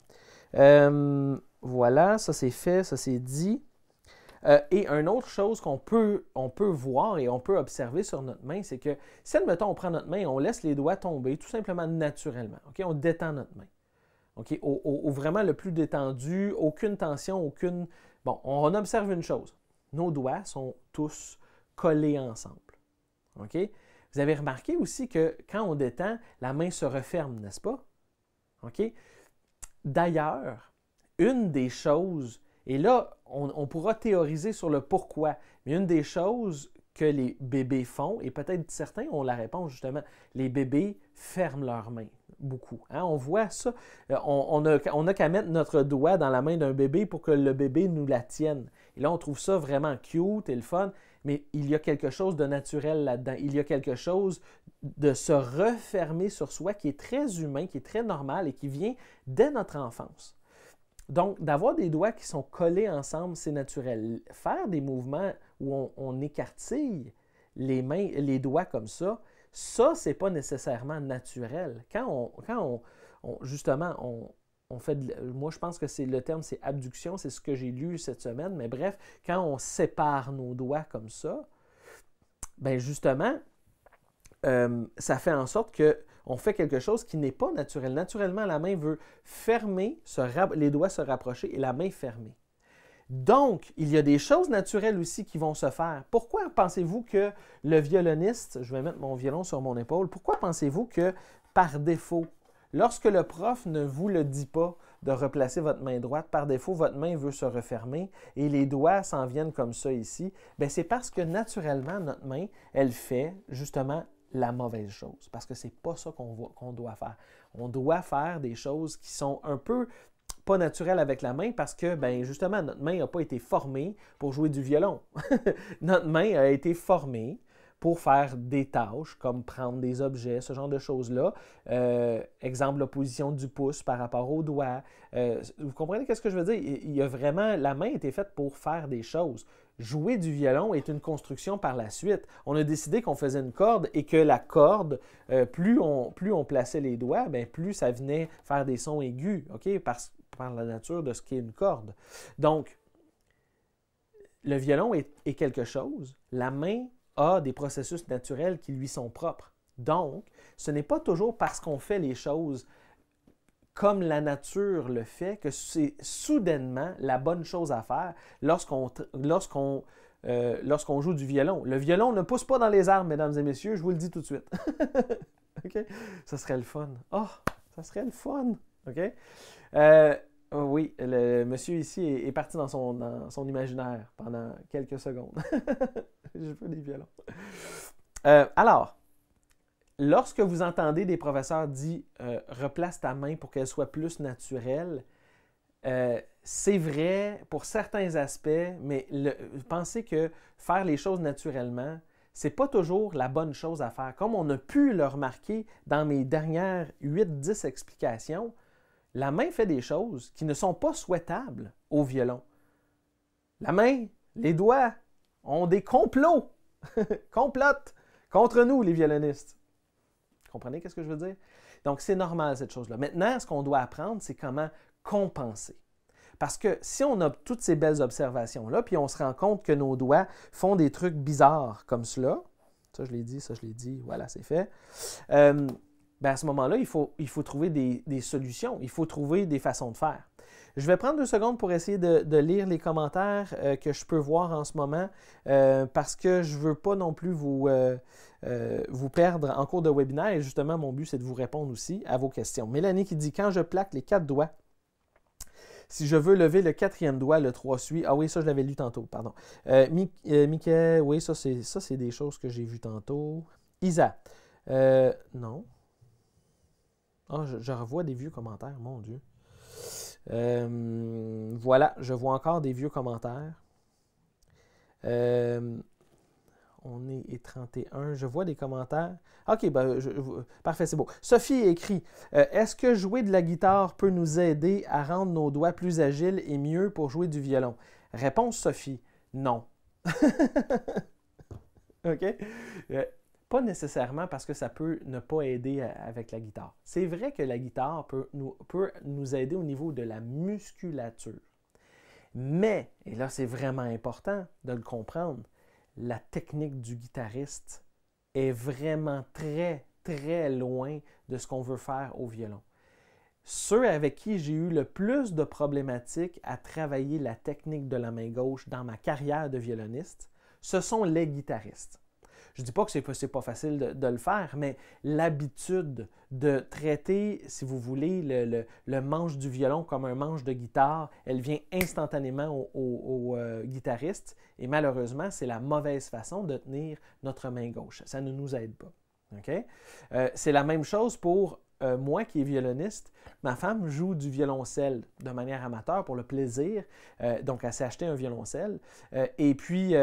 euh, voilà, ça c'est fait, ça c'est dit. Euh, et une autre chose qu'on peut, peut voir et on peut observer sur notre main, c'est que si, admettons, on prend notre main et on laisse les doigts tomber tout simplement naturellement, on détend notre main. OK, au, vraiment le plus détendu, aucune tension, aucune... Bon, on observe une chose. Nos doigts sont tous collés ensemble. OK? Vous avez remarqué aussi que quand on détend, la main se referme, n'est-ce pas? OK? D'ailleurs, une des choses, et là, on, pourra théoriser sur le pourquoi, mais une des choses que les bébés font, et peut-être certains ont la réponse justement, les bébés ferment leurs mains beaucoup. Hein. On voit ça. Euh, on n'a qu'à mettre notre doigt dans la main d'un bébé pour que le bébé nous la tienne. Et là, on trouve ça vraiment cute et le fun mais il y a quelque chose de naturel là-dedans. Il y a quelque chose de se refermer sur soi qui est très humain, qui est très normal et qui vient dès notre enfance. Donc, d'avoir des doigts qui sont collés ensemble, c'est naturel. Faire des mouvements où on, écartille les mains, les doigts comme ça, ça, c'est pas nécessairement naturel. Quand quand on justement, on, moi je pense que c'est le terme c'est abduction, c'est ce que j'ai lu cette semaine, mais bref, quand on sépare nos doigts comme ça, ben justement, euh, ça fait en sorte que on fait quelque chose qui n'est pas naturel. Naturellement, la main veut fermer, les doigts se rapprocher et la main fermée. Donc, il y a des choses naturelles aussi qui vont se faire. Pourquoi pensez-vous que le violoniste, je vais mettre mon violon sur mon épaule, pourquoi pensez-vous que par défaut, Lorsque le prof ne vous le dit pas de replacer votre main droite, par défaut, votre main veut se refermer et les doigts s'en viennent comme ça ici, ben, c'est parce que naturellement, notre main, elle fait justement la mauvaise chose, parce que c'est pas ça qu'on qu'on doit faire. On doit faire des choses qui sont un peu pas naturelles avec la main parce que, ben justement, notre main n'a pas été formée pour jouer du violon. *laughs* notre main a été formée pour faire des tâches, comme prendre des objets, ce genre de choses-là. Euh, exemple, la position du pouce par rapport au doigt. Euh, vous comprenez ce que je veux dire? Il y a vraiment, la main était faite pour faire des choses. Jouer du violon est une construction par la suite. On a décidé qu'on faisait une corde et que la corde, euh, plus, on, plus on plaçait les doigts, ben, plus ça venait faire des sons aigus, OK, par, la nature de ce qu'est une corde. Donc, le violon est, est quelque chose, la main a des processus naturels qui lui sont propres. Donc, ce n'est pas toujours parce qu'on fait les choses comme la nature le fait que c'est soudainement la bonne chose à faire lorsqu'on lorsqu'on euh, lorsqu'on joue du violon. Le violon ne pousse pas dans les arbres, mesdames et messieurs, je vous le dis tout de suite. *laughs* OK? Ça serait le fun. Oh, ça serait le fun. OK? Euh, ah oui, le monsieur ici est, parti dans son, imaginaire pendant quelques secondes. *laughs* Je veux des violons. Euh, alors, lorsque vous entendez des professeurs dire euh, replace ta main pour qu'elle soit plus naturelle, euh, c'est vrai pour certains aspects, mais pensez que faire les choses naturellement, c'est pas toujours la bonne chose à faire. Comme on a pu le remarquer dans mes dernières 8-10 explications, la main fait des choses qui ne sont pas souhaitables au violon. La main, les doigts ont des complots, *laughs* complotent contre nous, les violonistes. Comprenez qu'est-ce que je veux dire? Donc, c'est normal, cette chose-là. Maintenant, ce qu'on doit apprendre, c'est comment compenser. Parce que si on a toutes ces belles observations-là, puis on se rend compte que nos doigts font des trucs bizarres comme cela, ça je l'ai dit, ça je l'ai dit, voilà, c'est fait. Euh, ben, à ce moment-là, il faut, il faut trouver des, solutions, il faut trouver des façons de faire. Je vais prendre deux secondes pour essayer de, lire les commentaires euh, que je peux voir en ce moment euh, parce que je ne veux pas non plus vous, euh, vous perdre en cours de webinaire. Et justement, mon but, c'est de vous répondre aussi à vos questions. Mélanie qui dit Quand je plaque les quatre doigts, si je veux lever le quatrième doigt, le 3 suit. Ah oui, ça, je l'avais lu tantôt, pardon. Euh, Mickey, oui, ça, c'est des choses que j'ai vues tantôt. Isa. non, ah, je, revois des vieux commentaires, mon Dieu. Euh, voilà, je vois encore des vieux commentaires. Euh, on est et 31. Je vois des commentaires. OK, ben, je, parfait, c'est beau. Sophie écrit euh, Est-ce que jouer de la guitare peut nous aider à rendre nos doigts plus agiles et mieux pour jouer du violon Réponse Sophie Non. *laughs* OK pas nécessairement parce que ça peut ne pas aider avec la guitare. C'est vrai que la guitare peut nous, peut nous aider au niveau de la musculature. Mais, et là c'est vraiment important de le comprendre, la technique du guitariste est vraiment très, très loin de ce qu'on veut faire au violon. Ceux avec qui j'ai eu le plus de problématiques à travailler la technique de la main gauche dans ma carrière de violoniste, ce sont les guitaristes. Je ne dis pas que c'est pas facile de, le faire, mais l'habitude de traiter, si vous voulez, le, manche du violon comme un manche de guitare, elle vient instantanément au, au, euh, guitariste. Et malheureusement, c'est la mauvaise façon de tenir notre main gauche. Ça ne nous aide pas. Ok euh, c'est la même chose pour euh, moi qui est violoniste, ma femme joue du violoncelle de manière amateur pour le plaisir. donc, elle s'est acheté un violoncelle. et puis,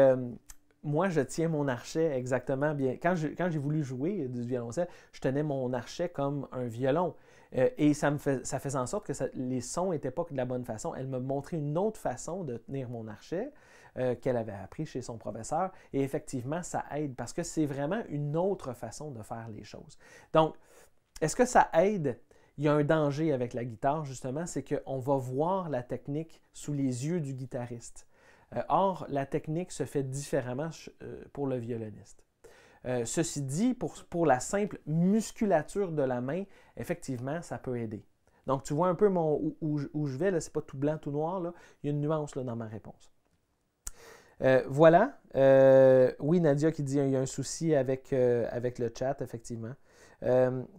moi, je tiens mon archet exactement bien. Quand, j'ai voulu jouer du violoncelle, je tenais mon archet comme un violon. Euh, et ça, faisait en sorte que les sons n'étaient pas de la bonne façon. Elle me montrait une autre façon de tenir mon archet euh, qu'elle avait appris chez son professeur. Et effectivement, ça aide parce que c'est vraiment une autre façon de faire les choses. Donc, est-ce que ça aide? Il y a un danger avec la guitare, justement, c'est qu'on va voir la technique sous les yeux du guitariste. Euh, or, la technique se fait différemment euh, pour le violoniste. Euh, ceci dit, pour, pour, la simple musculature de la main, effectivement, ça peut aider. Donc, tu vois un peu mon, où, je vais, ce n'est pas tout blanc, tout noir, là. il y a une nuance là, dans ma réponse. voilà. oui, Nadia qui dit qu'il y a un souci avec, avec le chat, effectivement.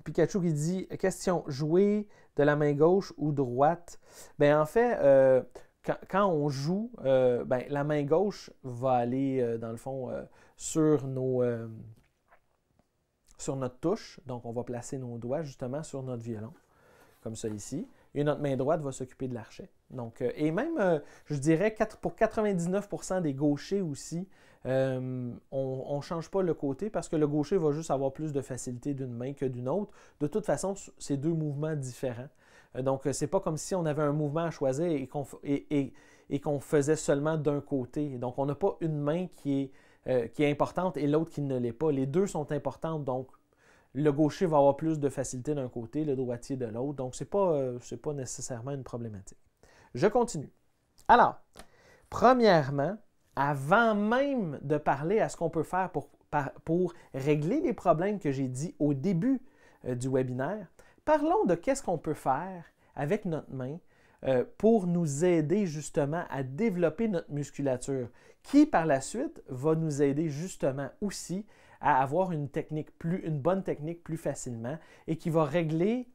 Pikachu qui dit question jouer de la main gauche ou droite. Ben en fait, quand, on joue, euh, ben, la main gauche va aller, euh, dans le fond, euh, sur, nos, sur notre touche. Donc, on va placer nos doigts justement sur notre violon, comme ça ici. Et notre main droite va s'occuper de l'archet. et même, je dirais, pour 99% des gauchers aussi, on ne change pas le côté parce que le gaucher va juste avoir plus de facilité d'une main que d'une autre. De toute façon, c'est deux mouvements différents. Euh, donc, euh, ce n'est pas comme si on avait un mouvement à choisir et qu'on faisait seulement d'un côté. Donc, on n'a pas une main euh, qui est, importante et l'autre qui ne l'est pas. Les deux sont importantes, donc le gaucher va avoir plus de facilité d'un côté, le droitier de l'autre. Donc, ce n'est pas, nécessairement une problématique. Je continue. Alors, premièrement, avant même de parler à ce qu'on peut faire pour, régler les problèmes que j'ai dit au début du webinaire, Parlons de qu'est-ce qu'on peut faire avec notre main euh, pour nous aider justement à développer notre musculature, qui par la suite va nous aider justement aussi à avoir une technique plus, une bonne technique plus facilement et qui va régler,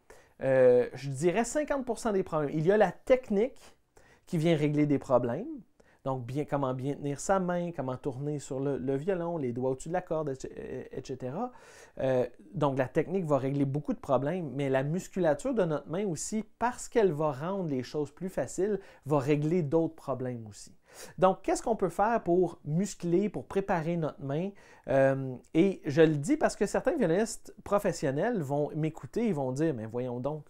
euh, je dirais, 50% des problèmes. Il y a la technique qui vient régler des problèmes, donc, bien, comment bien tenir sa main, comment tourner sur le, violon, les doigts au-dessus de la corde, etc. Euh, donc, la technique va régler beaucoup de problèmes, mais la musculature de notre main aussi, parce qu'elle va rendre les choses plus faciles, va régler d'autres problèmes aussi. Donc, qu'est-ce qu'on peut faire pour muscler, pour préparer notre main? Euh, et je le dis parce que certains violonistes professionnels vont m'écouter, ils vont dire, mais voyons donc,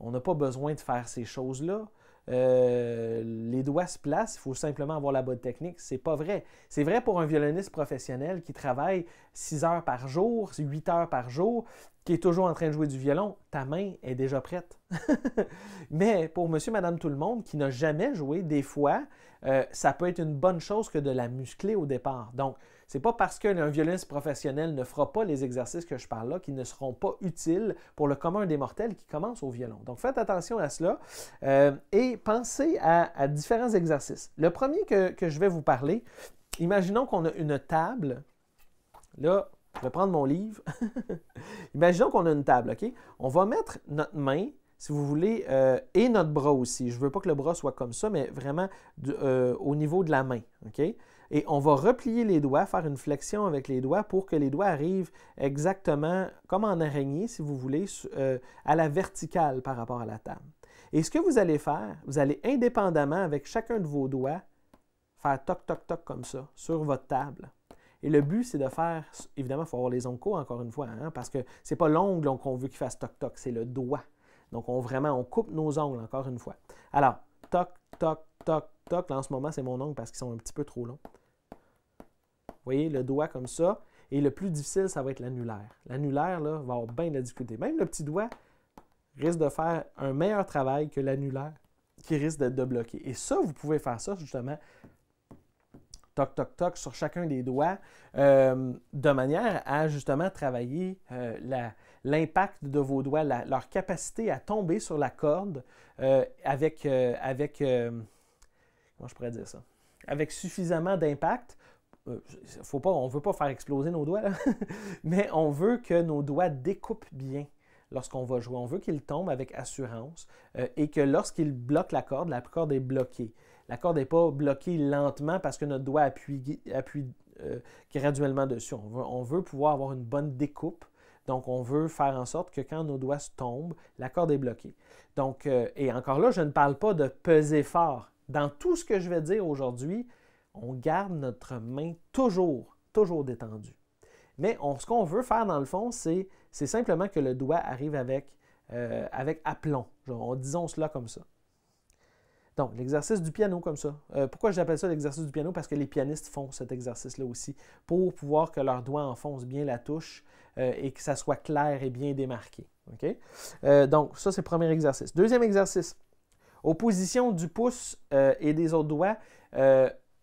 on n'a pas besoin de faire ces choses-là. Euh, les doigts se placent, il faut simplement avoir la bonne technique. C'est pas vrai. C'est vrai pour un violoniste professionnel qui travaille 6 heures par jour, 8 heures par jour, qui est toujours en train de jouer du violon. Ta main est déjà prête. *laughs* Mais pour monsieur, madame, tout le monde qui n'a jamais joué, des fois, euh, ça peut être une bonne chose que de la muscler au départ. Donc, c'est pas parce qu'un violoniste professionnel ne fera pas les exercices que je parle là qui ne seront pas utiles pour le commun des mortels qui commence au violon. Donc faites attention à cela euh, et pensez à, différents exercices. Le premier que, je vais vous parler, imaginons qu'on a une table. Là, je vais prendre mon livre. *laughs* Imaginons qu'on a une table, OK? On va mettre notre main, si vous voulez, euh, et notre bras aussi. Je ne veux pas que le bras soit comme ça, mais vraiment euh, au niveau de la main, OK? et on va replier les doigts, faire une flexion avec les doigts pour que les doigts arrivent exactement comme en araignée, si vous voulez, euh, à la verticale par rapport à la table. Et ce que vous allez faire, vous allez indépendamment avec chacun de vos doigts faire toc toc toc comme ça sur votre table. Et le but, c'est de faire, évidemment, il faut avoir les ongles encore une fois, hein, parce que ce n'est pas l'ongle qu'on veut qu'il fasse toc toc, c'est le doigt. Donc on vraiment, on coupe nos ongles encore une fois. Alors, toc toc toc toc. Là, en ce moment, c'est mon ongle parce qu'ils sont un petit peu trop longs voyez, le doigt comme ça. Et le plus difficile, ça va être l'annulaire. L'annulaire, là, va avoir bien de la difficulté. Même le petit doigt risque de faire un meilleur travail que l'annulaire qui risque d'être bloqué. Et ça, vous pouvez faire ça, justement, toc, toc, toc, sur chacun des doigts, euh, de manière à, justement, travailler euh, l'impact de vos doigts, leur capacité à tomber sur la corde euh, avec, avec comment je pourrais dire ça, avec suffisamment d'impact euh, faut pas, on ne veut pas faire exploser nos doigts, *laughs* mais on veut que nos doigts découpent bien lorsqu'on va jouer. On veut qu'ils tombent avec assurance euh, et que lorsqu'ils bloquent la corde, la corde est bloquée. La corde n'est pas bloquée lentement parce que notre doigt appuie, euh, graduellement dessus. On veut, pouvoir avoir une bonne découpe. Donc, on veut faire en sorte que quand nos doigts tombent, la corde est bloquée. Donc, et encore là, je ne parle pas de peser fort. Dans tout ce que je vais dire aujourd'hui, on garde notre main toujours, toujours détendue. Mais ce qu'on veut faire dans le fond, c'est simplement que le doigt arrive avec, euh, avec aplomb. Genre, disons cela comme ça. Donc, l'exercice du piano comme ça. Euh, pourquoi j'appelle ça l'exercice du piano? Parce que les pianistes font cet exercice-là aussi pour pouvoir que leurs doigts enfonce bien la touche euh, et que ça soit clair et bien démarqué. donc, ça, c'est le premier exercice. Deuxième exercice. Opposition du pouce et des autres doigts,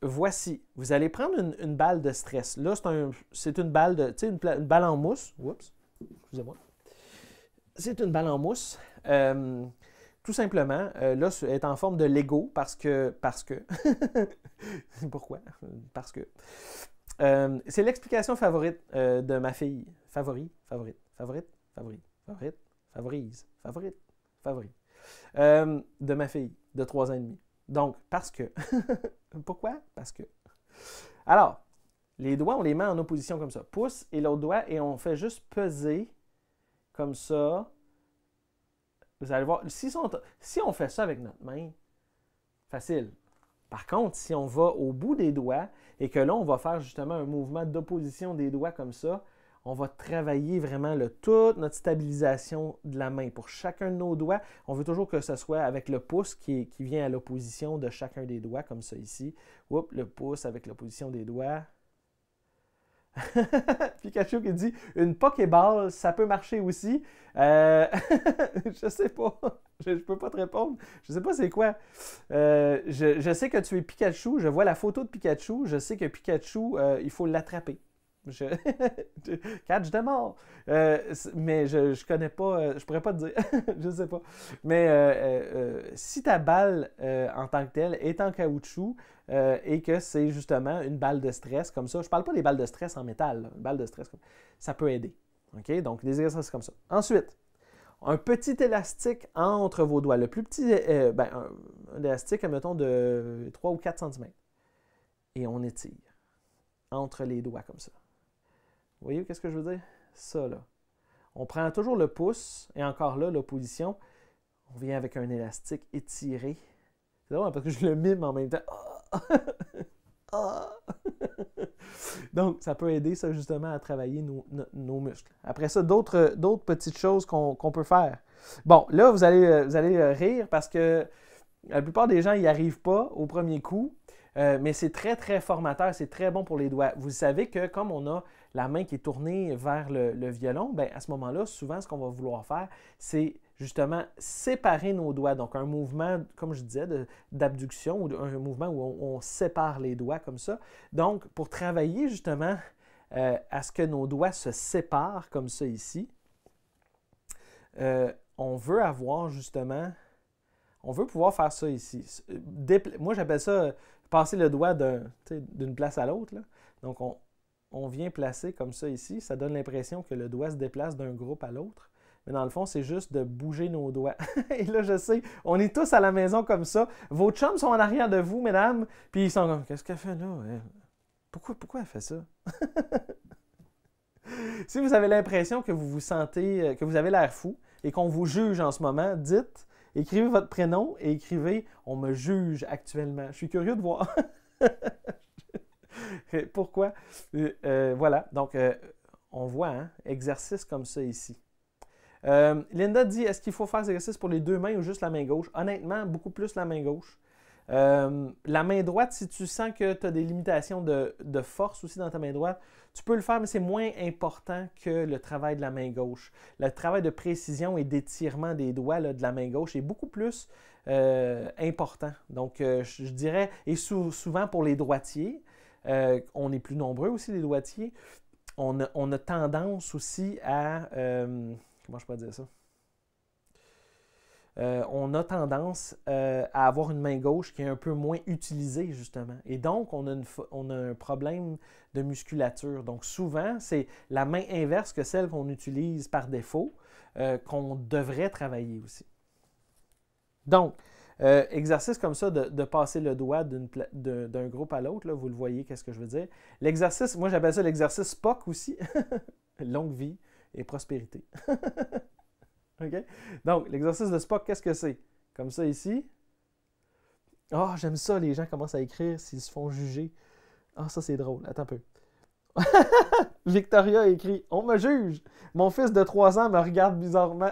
voici, vous allez prendre une, balle de stress. Là, c'est une balle de, une, une, balle en mousse. Oups, excusez-moi. C'est une balle en mousse. Euh, tout simplement, euh, là, elle est en forme de Lego parce que, parce que. *laughs* Pourquoi? Parce que. Euh, c'est l'explication favorite de ma fille. Favorite, favorite, favorite, favorite, favorite, favorise, favorite, favorite. de ma fille de trois ans et demi. Donc, parce que. *laughs* Pourquoi? Parce que. Alors, les doigts, on les met en opposition comme ça. Pousse et l'autre doigt, et on fait juste peser comme ça. Vous allez voir, si, si on fait ça avec notre main, facile. Par contre, si on va au bout des doigts et que là, on va faire justement un mouvement d'opposition des doigts comme ça, on va travailler vraiment le, toute notre stabilisation de la main. Pour chacun de nos doigts, on veut toujours que ce soit avec le pouce qui, qui vient à l'opposition de chacun des doigts, comme ça ici. Oups, le pouce avec l'opposition des doigts. *laughs* Pikachu qui dit une Pokéball, ça peut marcher aussi. Je euh, *laughs* je sais pas. Je, ne peux pas te répondre. Je sais pas c'est quoi. Euh, je, sais que tu es Pikachu. Je vois la photo de Pikachu. Je sais que Pikachu, euh, il faut l'attraper. *laughs* Je... Catch de mort! Euh, mais je, je connais pas, euh, je pourrais pas te dire, *laughs* je sais pas. Mais euh, si ta balle en tant que telle est en caoutchouc et que c'est justement une balle de stress comme ça, je parle pas des balles de stress en métal, une balle de stress, comme... ça peut aider. ok Donc des exercices comme ça. Ensuite, un petit élastique entre vos doigts. Le plus petit, ben, un, élastique, mettons, de 3 ou 4 cm. Et on étire entre les doigts comme ça. Voyez qu'est-ce que je veux dire? Ça, là. On prend toujours le pouce, et encore là, l'opposition, on vient avec un élastique étiré. C'est drôle hein, parce que je le mime en même temps. Ah! *laughs* Ah! *laughs* Donc, ça peut aider ça justement à travailler nos, muscles. Après ça, d'autres petites choses qu'on peut faire. Bon, là, vous allez, euh, vous allez euh, rire parce que euh, la plupart des gens n'y arrivent pas au premier coup, mais c'est très, très formateur, c'est très bon pour les doigts. Vous savez que comme on a la main qui est tournée vers le, violon, bien, à ce moment-là, souvent, ce qu'on va vouloir faire, c'est justement séparer nos doigts. Donc, un mouvement, comme je disais, d'abduction ou un mouvement où on, sépare les doigts comme ça. Donc, pour travailler justement euh, à ce que nos doigts se séparent comme ça ici, euh, on veut avoir justement, on veut pouvoir faire ça ici. Moi, j'appelle ça passer le doigt d'une place à l'autre. Donc, on, on vient placer comme ça ici, ça donne l'impression que le doigt se déplace d'un groupe à l'autre. Mais dans le fond, c'est juste de bouger nos doigts. *laughs* et là, je sais, on est tous à la maison comme ça. Vos chums sont en arrière de vous, mesdames, puis ils sont comme Qu'est-ce qu'elle fait là Pourquoi, pourquoi elle fait ça *laughs* Si vous avez l'impression que vous vous sentez, euh, que vous avez l'air fou et qu'on vous juge en ce moment, dites Écrivez votre prénom et écrivez On me juge actuellement. Je suis curieux de voir. *laughs* Pourquoi? Euh, euh, voilà, donc euh, on voit, hein, exercice comme ça ici. Linda dit, est-ce qu'il faut faire cet pour les deux mains ou juste la main gauche? Honnêtement, beaucoup plus la main gauche. la main droite, si tu sens que tu as des limitations de, force aussi dans ta main droite, tu peux le faire, mais c'est moins important que le travail de la main gauche. Le travail de précision et d'étirement des doigts de la main gauche est beaucoup plus important. Donc, je, dirais, et souvent pour les droitiers, euh, on est plus nombreux aussi, les droitiers. On a, tendance aussi à. Euh, comment je peux dire ça? Euh, on a tendance à avoir une main gauche qui est un peu moins utilisée, justement. Et donc, on a, un problème de musculature. Donc, souvent, c'est la main inverse que celle qu'on utilise par défaut, qu'on devrait travailler aussi. Donc, euh, exercice comme ça de, passer le doigt d'un groupe à l'autre, vous le voyez, qu'est-ce que je veux dire. L'exercice, moi j'appelle ça l'exercice Spock aussi. *laughs* Longue vie et prospérité. *laughs* okay? Donc, l'exercice de Spock, qu'est-ce que c'est? Comme ça ici. oh, j'aime ça, les gens commencent à écrire s'ils se font juger. Ah, oh, ça c'est drôle. Attends un peu. *laughs* Victoria écrit On me juge. Mon fils de 3 ans me regarde bizarrement.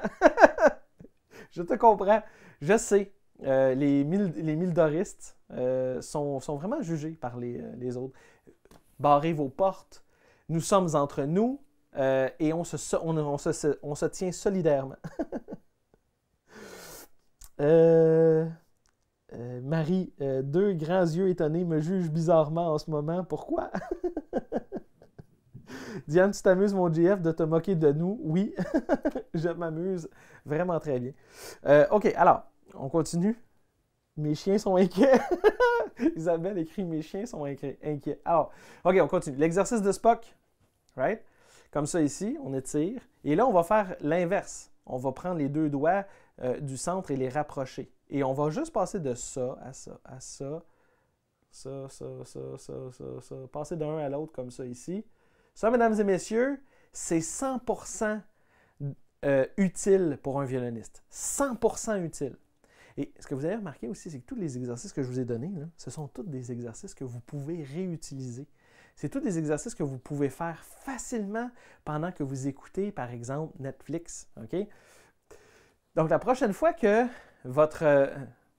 je te comprends. Je sais. Euh, les, mille, mildoristes euh, sont, vraiment jugés par euh, les, autres. Barrez vos portes, nous sommes entre nous et on se, se, on se, tient solidairement. *laughs* Marie, deux grands yeux étonnés me jugent bizarrement en ce moment. Pourquoi? *laughs* Diane, tu t'amuses, mon GF, de te moquer de nous. Oui, *laughs* je m'amuse vraiment très bien. OK, alors, on continue? Mes chiens sont inquiets. *laughs* Isabelle écrit Mes chiens sont inquiets. inquiets. Alors, OK, on continue. L'exercice de Spock, right? Comme ça ici, on étire. Et là, on va faire l'inverse. On va prendre les deux doigts euh, du centre et les rapprocher. Et on va juste passer de ça à ça, à ça, ça, ça, ça, ça, ça, ça. Passer d'un à l'autre comme ça ici. Ça, mesdames et messieurs, c'est 100% euh, utile pour un violoniste. 100% utile. Et ce que vous avez remarqué aussi, c'est que tous les exercices que je vous ai donnés, ce sont tous des exercices que vous pouvez réutiliser. C'est tous des exercices que vous pouvez faire facilement pendant que vous écoutez, par exemple, Netflix. Donc, la prochaine fois que votre. Euh,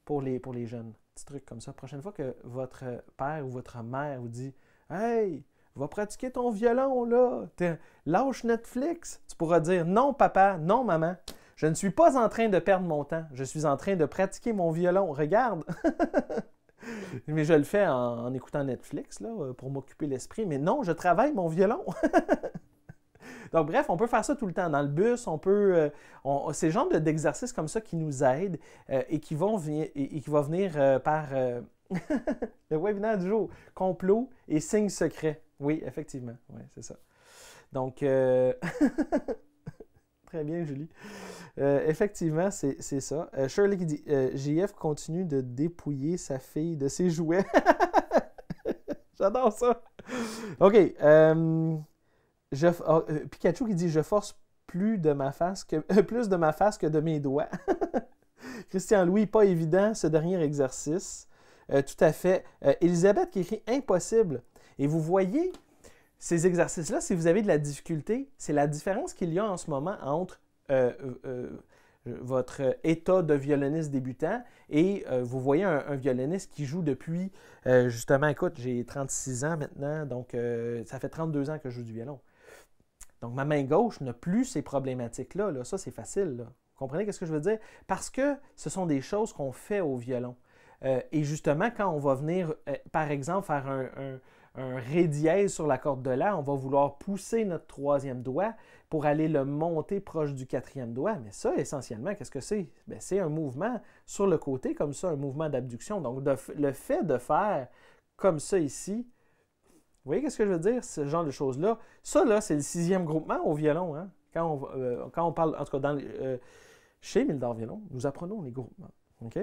pour les, pour les jeunes, petit truc comme ça, la prochaine fois que votre père ou votre mère vous dit Hey, va pratiquer ton violon, là, lâche Netflix, tu pourras dire Non, papa, non, maman. Je ne suis pas en train de perdre mon temps. Je suis en train de pratiquer mon violon. Regarde. *laughs* mais je le fais en, écoutant Netflix là, euh, pour m'occuper l'esprit. Mais non, je travaille mon violon. *laughs* Donc, bref, on peut faire ça tout le temps. Dans le bus, on peut. Euh, on, ces d'exercices comme ça qui nous aident euh, et, qui vont venir, et, qui venir par *laughs* le webinaire du jour complot et signe secret. Oui, effectivement. Oui, c'est ça. Donc très bien, Julie. Euh, effectivement, c'est ça. Euh, Shirley qui dit euh, JF continue de dépouiller sa fille de ses jouets. *laughs* J'adore ça. OK. Je, oh, Pikachu qui dit Je force plus de ma face que plus de ma face que de mes doigts. *laughs* Christian Louis, pas évident ce dernier exercice. tout à fait. Elisabeth qui écrit impossible. Et vous voyez, ces exercices-là, si vous avez de la difficulté, c'est la différence qu'il y a en ce moment entre euh, euh, euh, votre état de violoniste débutant et vous voyez un, violoniste qui joue depuis, justement, écoute, j'ai 36 ans maintenant, donc ça fait 32 ans que je joue du violon. Donc ma main gauche n'a plus ces problématiques-là, là. ça c'est facile. Là. Vous comprenez ce que je veux dire? Parce que ce sont des choses qu'on fait au violon. et justement, quand on va venir, par exemple, faire un, un ré dièse sur la corde de la, on va vouloir pousser notre troisième doigt pour aller le monter proche du quatrième doigt. Mais ça, essentiellement, qu'est-ce que c'est? Ben, c'est un mouvement sur le côté, comme ça, un mouvement d'abduction. Donc, le fait de faire comme ça ici, vous voyez qu'est-ce que je veux dire? Ce genre de choses-là. Ça, là, c'est le sixième groupement au violon. Hein. Euh, quand, on, parle, en tout cas, dans, euh, chez Mildor Violon, nous apprenons les groupements. OK?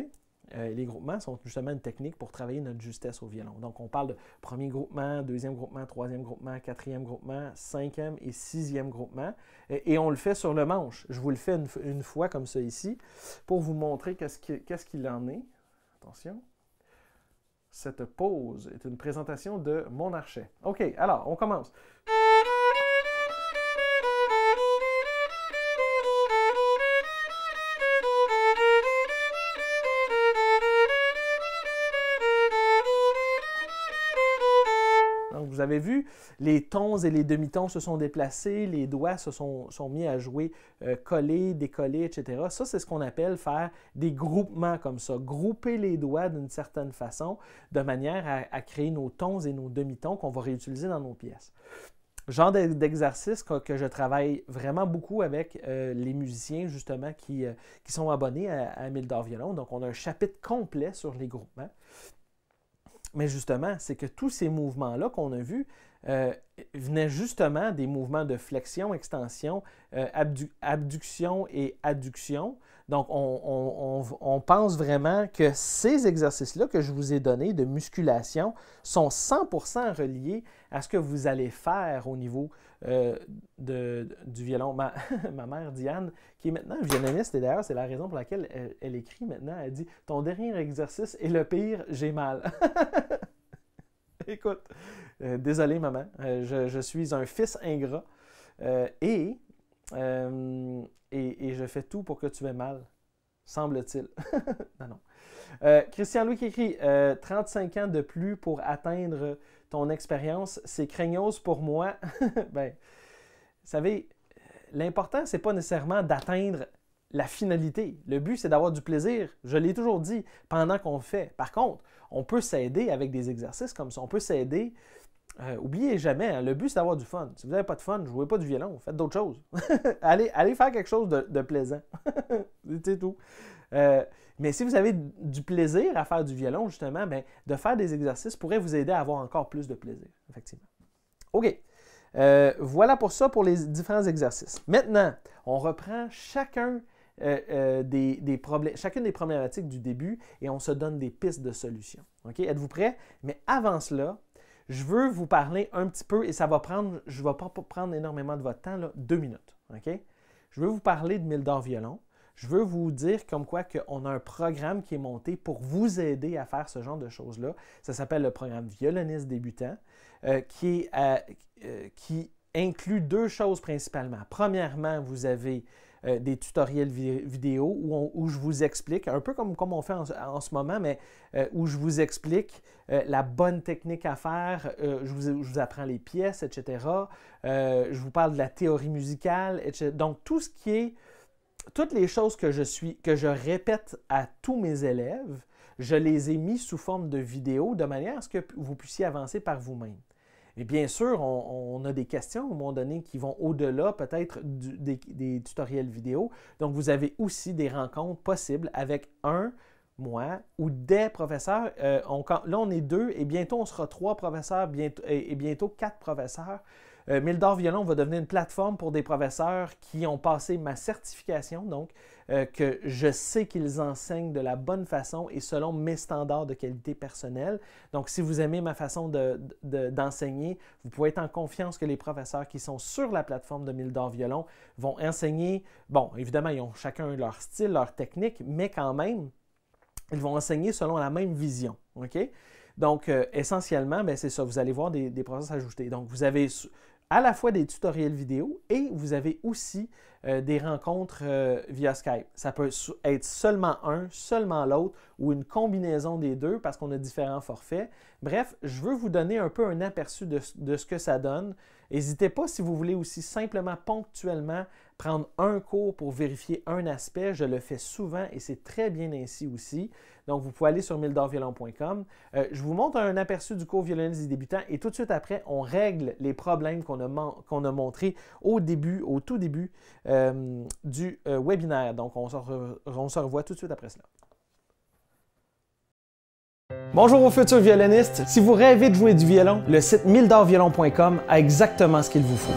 Euh, les groupements sont justement une technique pour travailler notre justesse au violon. Donc, on parle de premier groupement, deuxième groupement, troisième groupement, quatrième groupement, cinquième et sixième groupement. Et, on le fait sur le manche. Je vous le fais une, fois comme ça ici pour vous montrer qu'est-ce qu'il en est. Attention. Cette pause est une présentation de mon archet. OK, alors, on commence. Vous avez vu, les tons et les demi-tons se sont déplacés, les doigts se sont, mis à jouer collés, euh, coller, décoller, etc. Ça, c'est ce qu'on appelle faire des groupements comme ça, grouper les doigts d'une certaine façon, de manière à, créer nos tons et nos demi-tons qu'on va réutiliser dans nos pièces genre d'exercice que, je travaille vraiment beaucoup avec euh, les musiciens justement euh, qui, sont abonnés à, à Mildor Violon. Donc, on a un chapitre complet sur les groupements. Mais justement, c'est que tous ces mouvements-là qu'on a vus euh, venaient justement des mouvements de flexion, extension, euh, abduction et adduction. Donc, on, pense vraiment que ces exercices-là que je vous ai donnés de musculation sont 100% reliés à ce que vous allez faire au niveau euh, de, du violon. *laughs* Ma, mère, Diane, qui est maintenant violoniste, et d'ailleurs, c'est la raison pour laquelle elle, écrit maintenant, elle dit « Ton dernier exercice est le pire, j'ai mal. *laughs* » Écoute, euh, désolé maman, euh, je, je, suis un fils ingrat. et euh, et, je fais tout pour que tu aies mal, semble-t-il. *laughs* non, non. Euh, Christian Louis qui écrit 35 euh, ans de plus pour atteindre ton expérience, c'est craignose pour moi. *laughs* ben, vous savez, l'important, c'est pas nécessairement d'atteindre la finalité. Le but, c'est d'avoir du plaisir, je l'ai toujours dit, pendant qu'on fait. Par contre, on peut s'aider avec des exercices comme ça. On peut s'aider N'oubliez euh, oubliez jamais, hein, le but c'est d'avoir du fun. Si vous n'avez pas de fun, jouez pas du violon, faites d'autres choses. *laughs* allez, allez faire quelque chose de, plaisant. *laughs* c'est tout. Euh, mais si vous avez du plaisir à faire du violon, justement, ben, de faire des exercices pourrait vous aider à avoir encore plus de plaisir, effectivement. OK. Euh, voilà pour ça pour les différents exercices. Maintenant, on reprend chacun des, des problèmes, chacune des problématiques du début et on se donne des pistes de solutions. OK? Êtes-vous prêts? Mais avant cela, je veux vous parler un petit peu, et ça va prendre, je ne vais pas prendre énormément de votre temps, deux minutes. OK? Je veux vous parler de Mildor Violon. Je veux vous dire comme quoi qu'on a un programme qui est monté pour vous aider à faire ce genre de choses-là. Ça s'appelle le programme Violoniste débutant, euh, euh, euh, qui inclut deux choses principalement. Premièrement, vous avez euh, des tutoriels vidéo où, je vous explique, un peu comme, comme on fait en, ce moment, mais euh, où je vous explique euh, la bonne technique à faire, je vous, apprends les pièces, etc. je vous parle de la théorie musicale, etc. Donc tout ce qui est, toutes les choses que je, suis, que je répète à tous mes élèves, je les ai mis sous forme de vidéo de manière à ce que vous puissiez avancer par vous-même. Et bien sûr, on, a des questions au moment donné qui vont au-delà peut-être des, tutoriels vidéo. Donc, vous avez aussi des rencontres possibles avec un, moi ou des professeurs. Euh, là, on est deux et bientôt, on sera trois professeurs et, bientôt quatre professeurs. Euh, Mildor Violon va devenir une plateforme pour des professeurs qui ont passé ma certification, donc euh, que je sais qu'ils enseignent de la bonne façon et selon mes standards de qualité personnelle. Donc, si vous aimez ma façon d'enseigner, vous pouvez être en confiance que les professeurs qui sont sur la plateforme de Mildor Violon vont enseigner. Bon, évidemment, ils ont chacun leur style, leur technique, mais quand même, ils vont enseigner selon la même vision. OK? Donc, euh, essentiellement, ben, c'est ça, vous allez voir des, des process ajoutés. Donc, vous avez à la fois des tutoriels vidéo et vous avez aussi euh, des rencontres euh, via Skype. Ça peut être seulement un, seulement l'autre ou une combinaison des deux parce qu'on a différents forfaits. Bref, je veux vous donner un peu un aperçu de, de ce que ça donne. N'hésitez pas si vous voulez aussi simplement ponctuellement prendre un cours pour vérifier un aspect. Je le fais souvent et c'est très bien ainsi aussi. Donc, vous pouvez aller sur mildorviolon.com. Euh, je vous montre un aperçu du cours violoniste des débutants et tout de suite après, on règle les problèmes qu'on a, montrés au début, au tout début euh, du euh, webinaire. Donc, on on se revoit tout de suite après cela. Bonjour aux futurs violonistes. Si vous rêvez de jouer du violon, le site mildorviolon.com a exactement ce qu'il vous faut.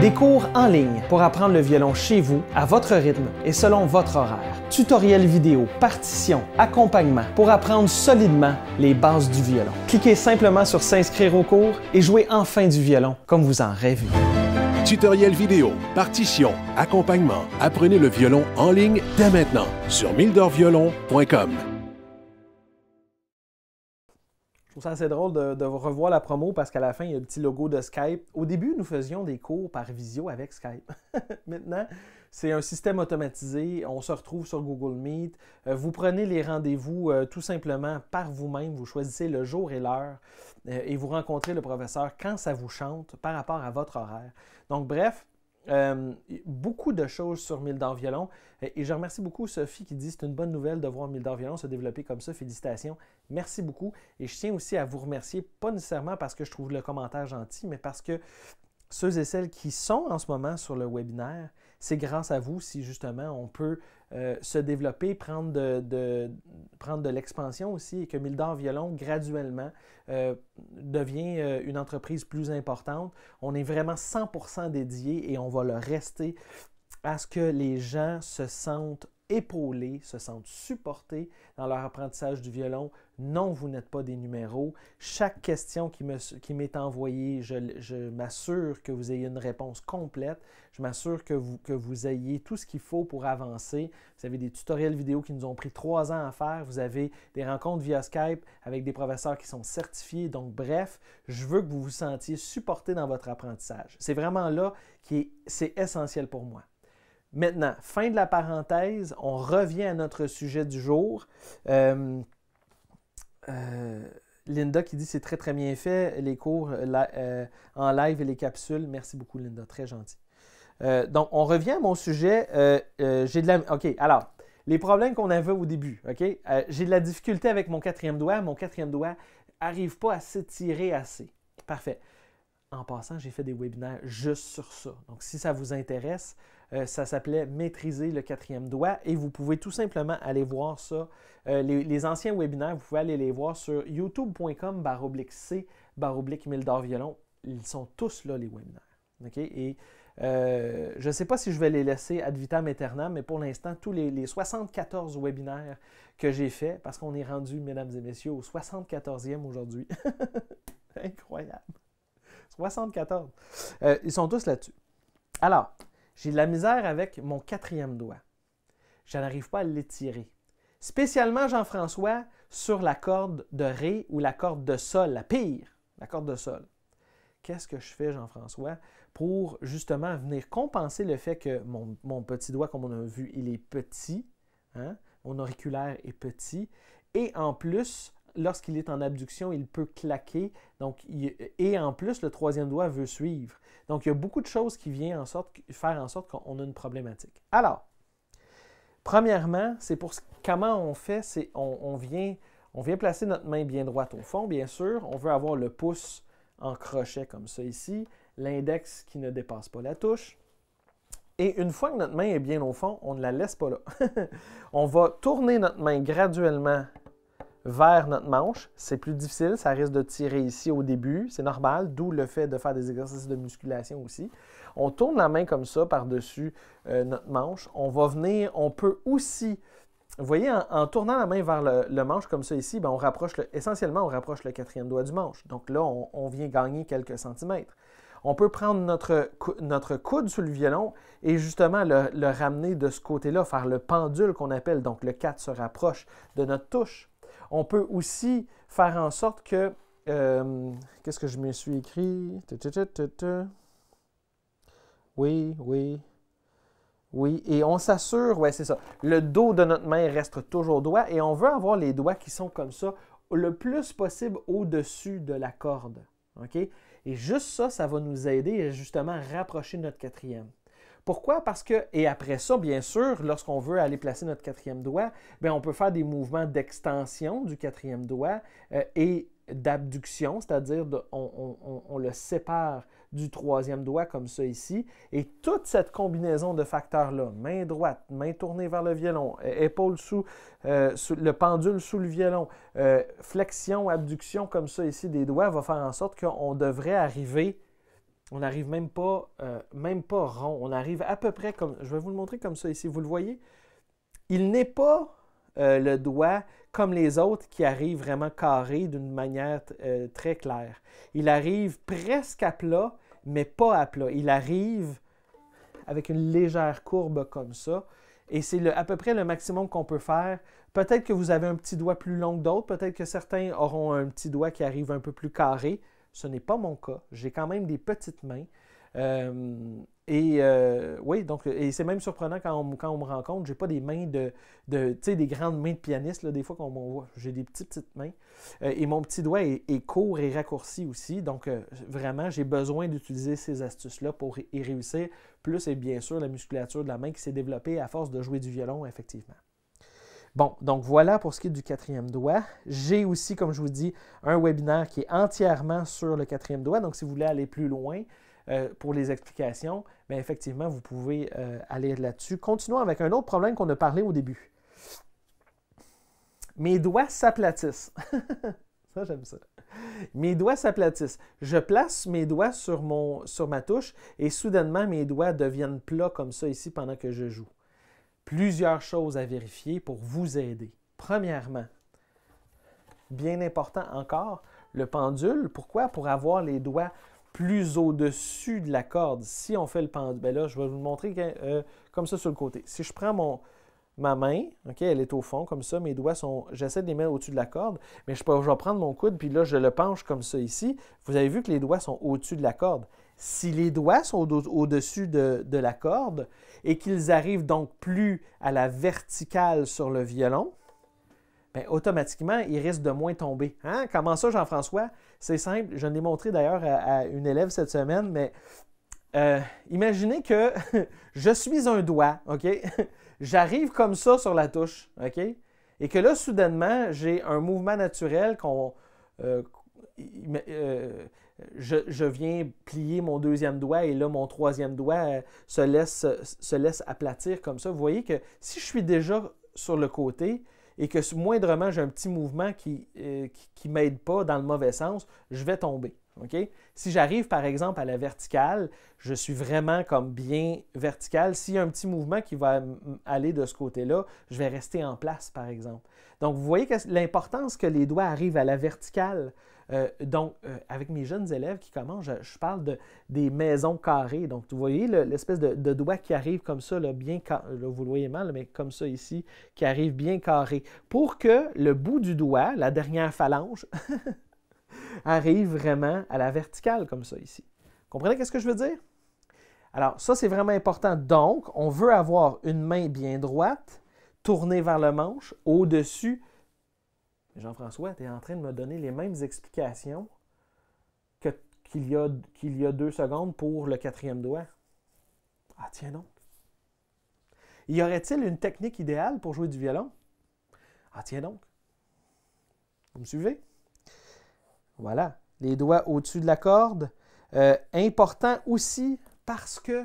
Des cours en ligne pour apprendre le violon chez vous, à votre rythme et selon votre horaire. Tutoriels vidéo, partitions, accompagnement pour apprendre solidement les bases du violon. Cliquez simplement sur S'inscrire au cours et jouez enfin du violon comme vous en rêvez. Tutoriels vidéo, partitions, accompagnement. Apprenez le violon en ligne dès maintenant sur mildorviolon.com. Je trouve ça assez drôle de, revoir la promo parce qu'à la fin, il y a le petit logo de Skype. Au début, nous faisions des cours par visio avec Skype. *laughs* Maintenant, c'est un système automatisé. On se retrouve sur Google Meet. Euh, vous prenez les rendez-vous euh, tout simplement par vous-même. Vous choisissez le jour et l'heure euh, et vous rencontrez le professeur quand ça vous chante par rapport à votre horaire. Donc, bref, euh, beaucoup de choses sur Mildor Violon. Euh, et je remercie beaucoup Sophie qui dit c'est une bonne nouvelle de voir Mildor Violon se développer comme ça. Félicitations. Merci beaucoup. Et je tiens aussi à vous remercier, pas nécessairement parce que je trouve le commentaire gentil, mais parce que ceux et celles qui sont en ce moment sur le webinaire, c'est grâce à vous si justement on peut euh, se développer, prendre de, de prendre de l'expansion aussi et que Mildor Violon graduellement euh, devient euh, une entreprise plus importante. On est vraiment 100% dédié et on va le rester à ce que les gens se sentent épaulés, se sentent supportés dans leur apprentissage du violon. Non, vous n'êtes pas des numéros. Chaque question qui, m'est envoyée, je, m'assure que vous ayez une réponse complète. Je m'assure que vous, ayez tout ce qu'il faut pour avancer. Vous avez des tutoriels vidéo qui nous ont pris trois ans à faire. Vous avez des rencontres via Skype avec des professeurs qui sont certifiés. Donc, bref, je veux que vous vous sentiez supportés dans votre apprentissage. C'est vraiment là qui c'est essentiel pour moi. Maintenant, fin de la parenthèse, on revient à notre sujet du jour. Euh, euh, Linda qui dit c'est très très bien fait, les cours euh, en live et les capsules. Merci beaucoup Linda, très gentil. donc, on revient à mon sujet. J'ai de la... OK, alors, les problèmes qu'on avait au début, OK? J'ai de la difficulté avec mon quatrième doigt. Mon quatrième doigt n'arrive pas à s'étirer assez. Parfait. En passant, j'ai fait des webinaires juste sur ça. Donc, si ça vous intéresse, euh, ça s'appelait Maîtriser le quatrième doigt et vous pouvez tout simplement aller voir ça. Euh, les, anciens webinaires, vous pouvez aller les voir sur youtube.com baroblique C baroblique Mildor Violon. Ils sont tous là, les webinaires. OK? Et euh, je ne sais pas si je vais les laisser ad vitam aeternam, mais pour l'instant, tous les, 74 webinaires que j'ai fait, parce qu'on est rendu, mesdames et messieurs, au 74e aujourd'hui. *laughs* Incroyable. 74. ils sont tous là-dessus. Alors, j'ai de la misère avec mon quatrième doigt. Je n'arrive pas à l'étirer. Spécialement, Jean-François, sur la corde de Ré ou la corde de Sol, la pire, la corde de Sol. Qu'est-ce que je fais, Jean-François, pour justement venir compenser le fait que mon, petit doigt, comme on a vu, il est petit, hein, mon auriculaire est petit, et en plus, lorsqu'il est en abduction, il peut claquer. Donc, et en plus, le troisième doigt veut suivre. Donc, il y a beaucoup de choses qui viennent faire en sorte qu'on a une problématique. Alors, premièrement, c'est pour comment on fait, c'est on, vient, on vient placer notre main bien droite au fond, bien sûr. On veut avoir le pouce en crochet comme ça ici, l'index qui ne dépasse pas la touche. Et une fois que notre main est bien au fond, on ne la laisse pas là. *laughs* on va tourner notre main graduellement vers notre manche. C'est plus difficile, ça risque de tirer ici au début, c'est normal, d'où le fait de faire des exercices de musculation aussi. On tourne la main comme ça par-dessus euh, notre manche. On va venir, on peut aussi, vous voyez, en, tournant la main vers le, manche comme ça ici, ben, on rapproche essentiellement, on rapproche le quatrième doigt du manche. Donc là, on, vient gagner quelques centimètres. On peut prendre notre, coude sur le violon et justement le, le ramener de ce côté-là, faire le pendule qu'on appelle, donc le 4 se rapproche de notre touche. On peut aussi faire en sorte que... Euh, qu'est-ce que je me suis écrit? Oui, oui. Oui, et on s'assure, ouais, c'est ça. Le dos de notre main reste toujours droit et on veut avoir les doigts qui sont comme ça le plus possible au-dessus de la corde. OK? Et juste ça, ça va nous aider à rapprocher notre quatrième. Pourquoi? Parce que, et après ça, bien sûr, lorsqu'on veut aller placer notre quatrième doigt, ben, on peut faire des mouvements d'extension du quatrième doigt euh, et d'abduction, c'est-à-dire on, on, le sépare du troisième doigt comme ça ici. Et toute cette combinaison de facteurs-là, main droite, main tournée vers le violon, épaule euh, sous, le pendule sous le violon, euh, flexion, abduction comme ça ici des doigts, va faire en sorte qu'on devrait arriver on n'arrive même pas, euh, même pas rond. On arrive à peu près comme. Je vais vous le montrer comme ça ici. Vous le voyez. Il n'est pas euh, le doigt comme les autres qui arrivent vraiment carré d'une manière euh, très claire. Il arrive presque à plat, mais pas à plat. Il arrive avec une légère courbe comme ça. Et c'est à peu près le maximum qu'on peut faire. Peut-être que vous avez un petit doigt plus long que d'autres. Peut-être que certains auront un petit doigt qui arrive un peu plus carré. Ce n'est pas mon cas. J'ai quand même des petites mains. Euh, et euh, oui, donc, et c'est même surprenant quand on, quand on me rencontre, n'ai pas des mains de, de tu sais, des grandes mains de pianiste, là, des fois qu'on m'envoie, voit. J'ai des petites, petites mains. Euh, et mon petit doigt est, court et raccourci aussi. Donc, vraiment, j'ai besoin d'utiliser ces astuces-là pour y réussir. Plus, et bien sûr, la musculature de la main qui s'est développée à force de jouer du violon, effectivement. Bon, donc voilà pour ce qui est du quatrième doigt. J'ai aussi, comme je vous dis, un webinaire qui est entièrement sur le quatrième doigt. Donc, si vous voulez aller plus loin euh, pour les explications, mais ben, effectivement, vous pouvez euh, aller là-dessus. Continuons avec un autre problème qu'on a parlé au début. Mes doigts s'aplatissent. *laughs* ça, j'aime ça. Mes doigts s'aplatissent. Je place mes doigts sur, mon, sur ma touche et soudainement, mes doigts deviennent plats comme ça ici pendant que je joue plusieurs choses à vérifier pour vous aider. Premièrement, bien important encore, le pendule. Pourquoi? Pour avoir les doigts plus au-dessus de la corde. Si on fait le pendule, ben là, je vais vous le montrer euh, comme ça sur le côté. Si je prends mon, ma main, OK, elle est au fond comme ça, mes doigts sont, j'essaie de les mettre au-dessus de la corde, mais je, vais prendre mon coude, puis là, je le penche comme ça ici. Vous avez vu que les doigts sont au-dessus de la corde. Si les doigts sont au-dessus de, la corde et qu'ils arrivent donc plus à la verticale sur le violon, ben, automatiquement, ils risquent de moins tomber. Hein? Comment ça, Jean-François? C'est simple. Je l'ai montré d'ailleurs à, une élève cette semaine, mais euh, imaginez que *laughs* je suis un doigt, OK? j'arrive comme ça sur la touche, OK? Et que là, soudainement, j'ai un mouvement naturel qu'on. Euh, euh, je, viens plier mon deuxième doigt et là, mon troisième doigt euh, se laisse, se laisse aplatir comme ça. Vous voyez que si je suis déjà sur le côté et que moindrement j'ai un petit mouvement qui ne qui, qui m'aide pas dans le mauvais sens, je vais tomber. Si j'arrive par exemple à la verticale, je suis vraiment comme bien vertical. S'il y a un petit mouvement qui va aller de ce côté-là, je vais rester en place par exemple. Donc vous voyez l'importance que les doigts arrivent à la verticale. Euh, donc euh, avec mes jeunes élèves qui commencent, je, parle de, des maisons carrées. Donc vous voyez l'espèce de, de, doigt qui arrive comme ça, bien carré. vous le voyez mal, mais comme ça ici, qui arrive bien carré. Pour que le bout du doigt, la dernière phalange, *laughs* arrive vraiment à la verticale comme ça ici. Vous comprenez qu'est-ce que je veux dire? Alors, ça, c'est vraiment important. Donc, on veut avoir une main bien droite, tournée vers le manche, au-dessus. Jean-François, tu es en train de me donner les mêmes explications qu'il y, a deux secondes pour le quatrième doigt. Ah, tiens donc. Y aurait-il une technique idéale pour jouer du violon? Ah, tiens donc. Vous me suivez? Voilà, les doigts au-dessus de la corde. Euh, important aussi parce que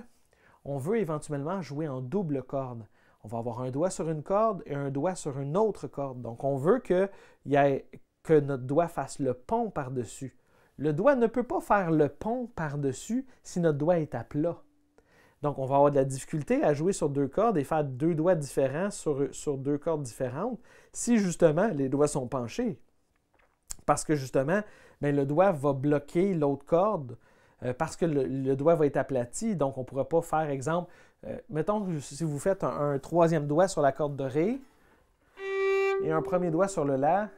on veut éventuellement jouer en double corde. On va avoir un doigt sur une corde et un doigt sur une autre corde. Donc, on veut que, que notre doigt fasse le pont par-dessus. Le doigt ne peut pas faire le pont par-dessus si notre doigt est à plat. Donc, on va avoir de la difficulté à jouer sur deux cordes et faire deux doigts différents sur deux cordes différentes si justement les doigts sont penchés parce que justement, ben, le doigt va bloquer l'autre corde euh, parce que le, doigt va être aplati. Donc, on ne pourra pas faire, exemple, euh, mettons si vous faites un, un, troisième doigt sur la corde de Ré et un premier doigt sur le La,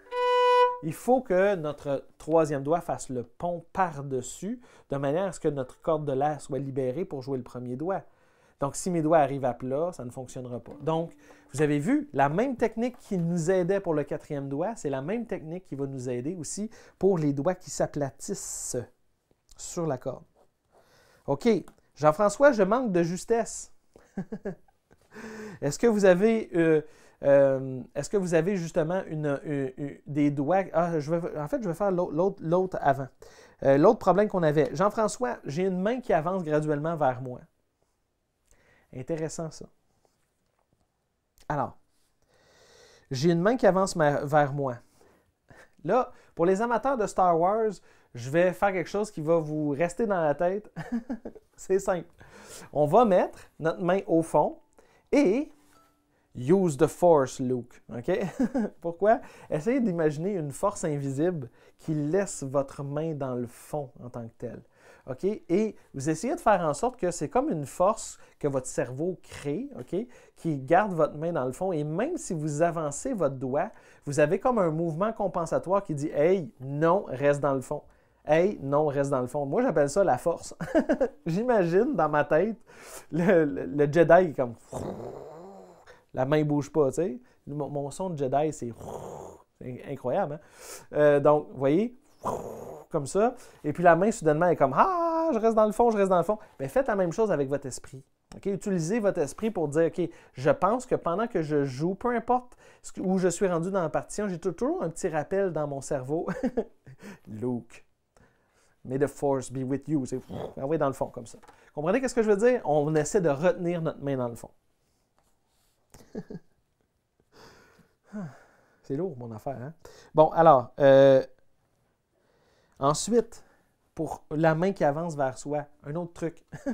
il faut que notre troisième doigt fasse le pont par-dessus de manière à ce que notre corde de La soit libérée pour jouer le premier doigt. Donc, si mes doigts arrivent à plat, ça ne fonctionnera pas. Donc, vous avez vu, la même technique qui nous aidait pour le quatrième doigt, c'est la même technique qui va nous aider aussi pour les doigts qui s'aplatissent sur la corde. OK. Jean-François, je manque de justesse. *laughs* Est-ce que vous avez... Euh, euh, que vous avez justement une, des doigts? Ah, en fait, je vais faire l'autre avant. Euh, l'autre problème qu'on avait. Jean-François, j'ai une main qui avance graduellement vers moi. Intéressant ça. Alors, j'ai une main qui avance vers moi. *laughs* Là, pour les amateurs de Star Wars, je vais faire quelque chose qui va vous rester dans la tête. *laughs* C'est simple. On va mettre notre main au fond et Use the force, Luke. OK? *laughs* Pourquoi? Essayez d'imaginer une force invisible qui laisse votre main dans le fond en tant que telle. OK? Et vous essayez de faire en sorte que c'est comme une force que votre cerveau crée, OK? Qui garde votre main dans le fond. Et même si vous avancez votre doigt, vous avez comme un mouvement compensatoire qui dit Hey, non, reste dans le fond. Hey, non, reste dans le fond. Moi, j'appelle ça la force. *laughs* J'imagine dans ma tête le, Jedi comme la main ne bouge pas, tu sais. Mon, son de Jedi, c'est incroyable. Hein? Euh, donc, vous voyez, comme ça. Et puis la main, soudainement, est comme Ah, je reste dans le fond, je reste dans le fond. Mais ben, faites la même chose avec votre esprit. Utilisez votre esprit pour dire OK, je pense que pendant que je joue, peu importe où je suis rendu dans la partie, j'ai toujours un petit rappel dans mon cerveau. *laughs* Luke. May the force be with you. C'est ah dans le fond comme ça. Comprenez qu'est-ce que je veux dire? On essaie de retenir notre main dans le fond. *laughs* Ah, c'est lourd, mon affaire. Hein? Bon, alors, euh, Ensuite, pour la main qui avance vers soi, un autre truc. *laughs*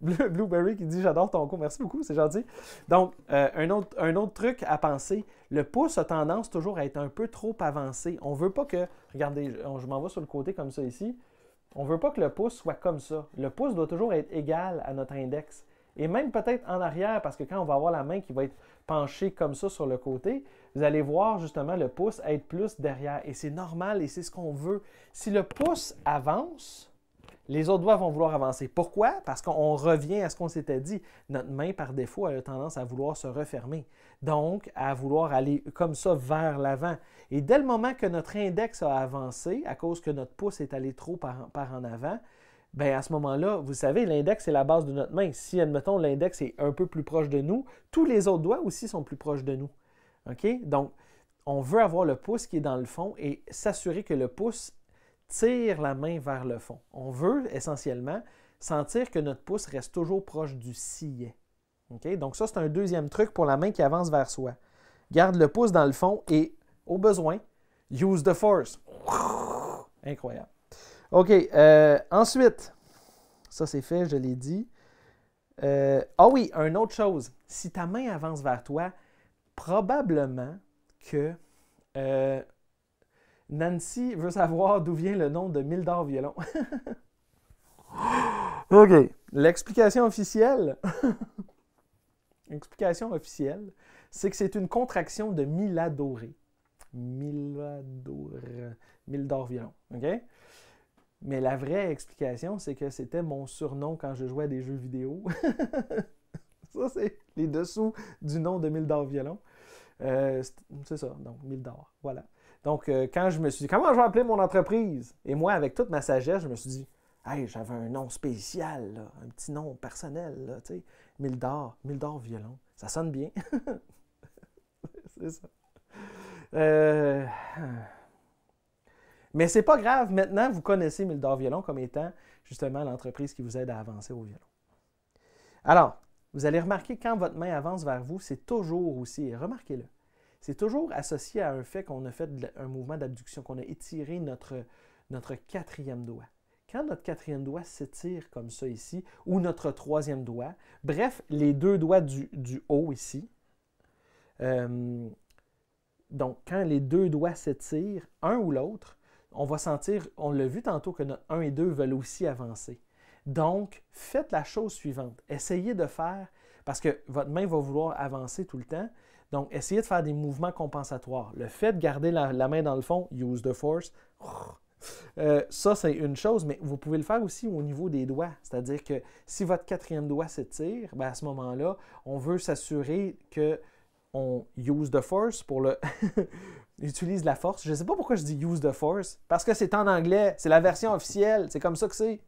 Blueberry qui dit J'adore ton coup, merci beaucoup, c'est gentil. Donc, euh, un, autre, un autre truc à penser le pouce a tendance toujours à être un peu trop avancé. On ne veut pas que. Regardez, je m'en vais sur le côté comme ça ici. On ne veut pas que le pouce soit comme ça. Le pouce doit toujours être égal à notre index. Et même peut-être en arrière, parce que quand on va avoir la main qui va être penchée comme ça sur le côté, vous allez voir justement le pouce être plus derrière. Et c'est normal et c'est ce qu'on veut. Si le pouce avance, les autres doigts vont vouloir avancer. Pourquoi? Parce qu'on revient à ce qu'on s'était dit. Notre main, par défaut, a tendance à vouloir se refermer. Donc, à vouloir aller comme ça vers l'avant. Et dès le moment que notre index a avancé, à cause que notre pouce est allé trop par, en avant, bien à ce moment-là, vous savez, l'index est la base de notre main. Si, admettons, l'index est un peu plus proche de nous, tous les autres doigts aussi sont plus proches de nous. OK? Donc, on veut avoir le pouce qui est dans le fond et s'assurer que le pouce tire la main vers le fond. On veut essentiellement sentir que notre pouce reste toujours proche du sillet. OK? Donc ça, c'est un deuxième truc pour la main qui avance vers soi. Garde le pouce dans le fond et, au besoin, use the force. Incroyable. OK. Euh, ensuite, ça c'est fait, je l'ai dit. Euh, ah oui, une autre chose. Si ta main avance vers toi, probablement que euh, Nancy veut savoir d'où vient le nom de Mildor Violon. *laughs* OK. L'explication officielle. *laughs* L'explication officielle, c'est que c'est une contraction de Miladoré. Milador. Mildor Violon. OK? Mais la vraie explication, c'est que c'était mon surnom quand je jouais à des jeux vidéo. *laughs* ça, c'est. *laughs* les dessous du nom de Mildor Violon. Euh, c'est ça, donc Mildor, voilà. Donc, euh, quand je me suis dit, comment je vais appeler mon entreprise? Et moi, avec toute ma sagesse, je me suis dit, hey, j'avais un nom spécial, un petit nom personnel, tu sais, Mildor, Mildor Violon. Ça sonne bien. *laughs* c'est ça. Euh, mais c'est pas grave, maintenant vous connaissez Mildor Violon comme étant justement l'entreprise qui vous aide à avancer au violon. Alors, vous allez remarquer quand votre main avance vers vous, c'est toujours aussi, remarquez-le, c'est toujours associé à un fait qu'on a fait un mouvement d'abduction, qu'on a étiré notre, notre quatrième doigt. Quand notre quatrième doigt s'étire comme ça ici, ou notre troisième doigt, bref, les deux doigts du, haut ici, euh, donc quand les deux doigts s'étirent, un ou l'autre, on va sentir, on l'a vu tantôt que notre 1 et deux veulent aussi avancer. Donc, faites la chose suivante. Essayez de faire, parce que votre main va vouloir avancer tout le temps. Donc, essayez de faire des mouvements compensatoires. Le fait de garder la, main dans le fond, use the force, *laughs* euh, ça, c'est une chose, mais vous pouvez le faire aussi au niveau des doigts. C'est-à-dire que si votre quatrième doigt s'étire, ben, à ce moment-là, on veut s'assurer que on use the force pour le. *laughs* utilise la force. Je ne sais pas pourquoi je dis use the force, parce que c'est en anglais, c'est la version officielle, c'est comme ça que c'est.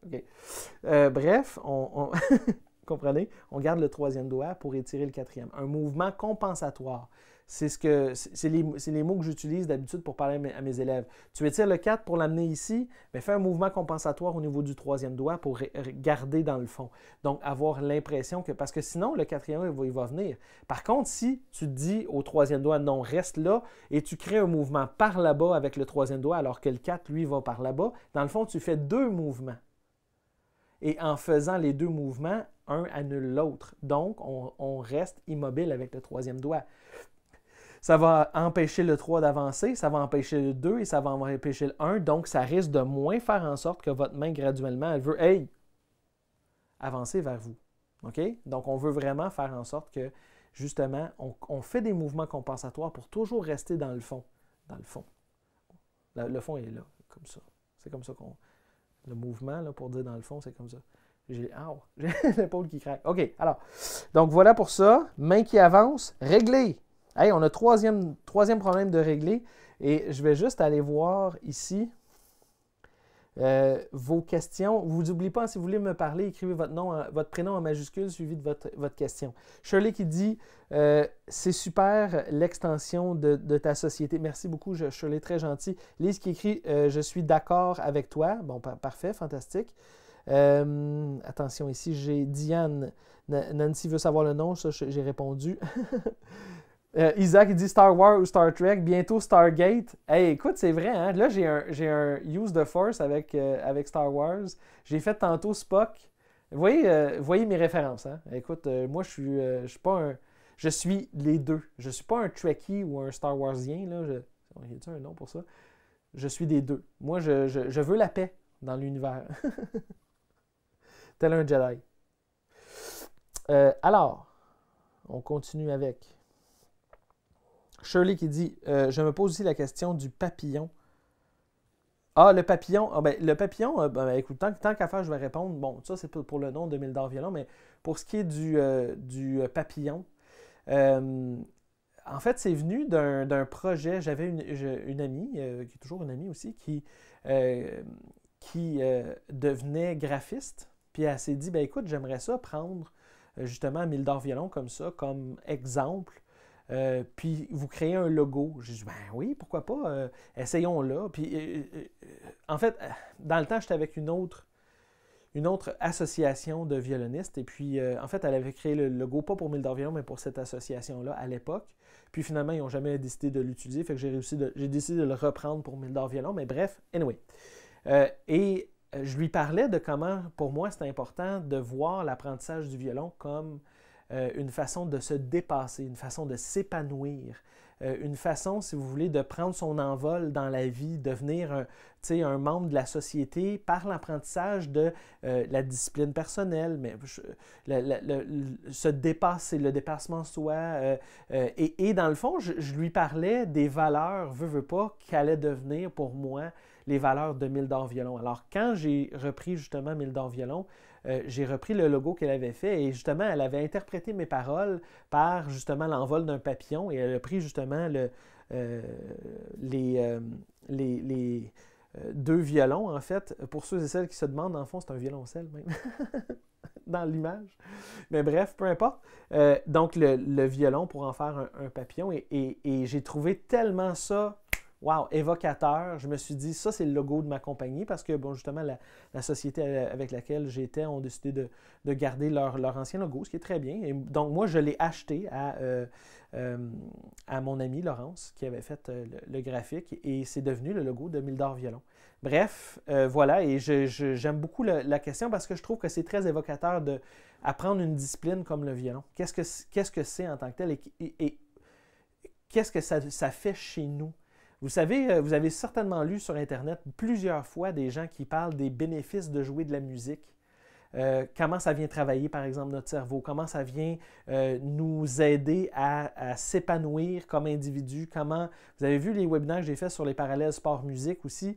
Euh, bref, on *laughs* comprenez, on garde le troisième doigt pour étirer le quatrième. Un mouvement compensatoire. C'est ce que c'est les, mots que j'utilise d'habitude pour parler à mes, élèves. Tu étires le 4 pour l'amener ici, mais fais un mouvement compensatoire au niveau du troisième doigt pour garder dans le fond. Donc, avoir l'impression que... Parce que sinon, le quatrième, il va, il va venir. Par contre, si tu dis au troisième doigt, non, reste là, et tu crées un mouvement par là-bas avec le troisième doigt, alors que le 4, lui, va par là-bas, dans le fond, tu fais deux mouvements. Et en faisant les deux mouvements, un annule l'autre. Donc, on, on reste immobile avec le troisième doigt. Ça va empêcher le 3 d'avancer, ça va empêcher le 2 et ça va empêcher le 1. Donc, ça risque de moins faire en sorte que votre main, graduellement, elle veut, hey, avancer vers vous. OK? Donc, on veut vraiment faire en sorte que, justement, on, fait des mouvements compensatoires pour toujours rester dans le fond. Dans le fond. Le, fond est là, comme ça. C'est comme ça qu'on. Le mouvement, là, pour dire dans le fond, c'est comme ça. J'ai ah, *laughs* l'épaule qui craque. OK, alors. Donc, voilà pour ça. Main qui avance, réglé on a troisième, troisième problème de régler. Et je vais juste aller voir ici euh, vos questions. Vous n'oubliez pas, hein, si vous voulez me parler, écrivez votre nom, euh, votre prénom en majuscule suivi de votre, votre question. Shirley qui dit euh, C'est super l'extension de, ta société. Merci beaucoup, Shirley, très gentil. Lise qui écrit Je suis d'accord avec toi. Bon, parfait, fantastique. attention, ici, j'ai Diane. Nancy veut savoir le nom, ça, j'ai répondu. *laughs* Euh, Isaac, dit Star Wars ou Star Trek, bientôt Stargate. Hey, écoute, c'est vrai, hein? là, j'ai un, Use the Force avec, euh, avec Star Wars. J'ai fait tantôt Spock. Vous voyez, euh, voyez mes références. Hein. Écoute, moi, je suis, je pas un. Je suis les deux. Je suis pas un Trekkie ou un Star Warsien. Là. Il y a un nom pour ça? Je suis des deux. Moi, je veux la paix dans l'univers. *laughs* Tel un Jedi. alors, on continue avec. Shirley qui dit euh, Je me pose aussi la question du papillon. Ah, le papillon. Ah, ben, le papillon, euh, ben, écoute, tant, qu'à faire, je vais répondre. Bon, ça, c'est pour, le nom de Mildor Violon, mais pour ce qui est du, euh, du papillon, en fait, c'est venu d'un projet. J'avais une, amie, qui est toujours une amie aussi, qui, qui devenait graphiste. Puis elle s'est dit ben, écoute, j'aimerais ça prendre justement Mildor Violon comme ça, comme exemple euh, puis vous créez un logo. J'ai dit, ben oui, pourquoi pas, euh, essayons là. Puis, euh, en fait, dans le temps, j'étais avec une autre, une autre association de violonistes. Et puis, en fait, elle avait créé le logo, pas pour Mildor Violon, mais pour cette association-là à l'époque. Puis finalement, ils n'ont jamais décidé de l'utiliser. Fait que j'ai réussi, j'ai décidé de le reprendre pour Mildor Violon. Mais bref, anyway. et je lui parlais de comment, pour moi, c'était important de voir l'apprentissage du violon comme euh, une façon de se dépasser, une façon de s'épanouir, euh, une façon, si vous voulez, de prendre son envol dans la vie, devenir un, membre de la société par l'apprentissage de euh, la discipline personnelle, mais se dépasser, le dépassement soi. et, dans le fond, je, lui parlais des valeurs, veux, veux pas, qu'allaient devenir pour moi les valeurs de Mildor Violon. Alors, quand j'ai repris justement Mildor Violon, euh, j'ai repris le logo qu'elle avait fait et justement, elle avait interprété mes paroles par justement l'envol d'un papillon et elle a pris justement euh, les, euh, deux violons, en fait. Pour ceux et celles qui se demandent, en fond, c'est un violoncelle même. *laughs* dans l'image. Mais bref, peu importe. donc, le, violon pour en faire un, papillon. et j'ai trouvé tellement ça wow, évocateur. Je me suis dit, ça, c'est le logo de ma compagnie parce que, bon, justement, la, société avec laquelle j'étais ont décidé de, garder leur, ancien logo, ce qui est très bien. Et donc, moi, je l'ai acheté à, euh, euh, mon ami Laurence qui avait fait euh, le, graphique et c'est devenu le logo de Mildor Violon. Bref, voilà, et j'aime beaucoup la, question parce que je trouve que c'est très évocateur d'apprendre apprendre une discipline comme le violon. Qu'est-ce que c'est en tant que tel et, qu'est-ce que ça, fait chez nous? Vous savez, euh, vous avez certainement lu sur Internet plusieurs fois des gens qui parlent des bénéfices de jouer de la musique. Euh, comment ça vient travailler, par exemple, notre cerveau, comment ça vient euh, nous aider à, s'épanouir comme individu, comment... Vous avez vu les webinaires que j'ai faits sur les parallèles sport-musique aussi.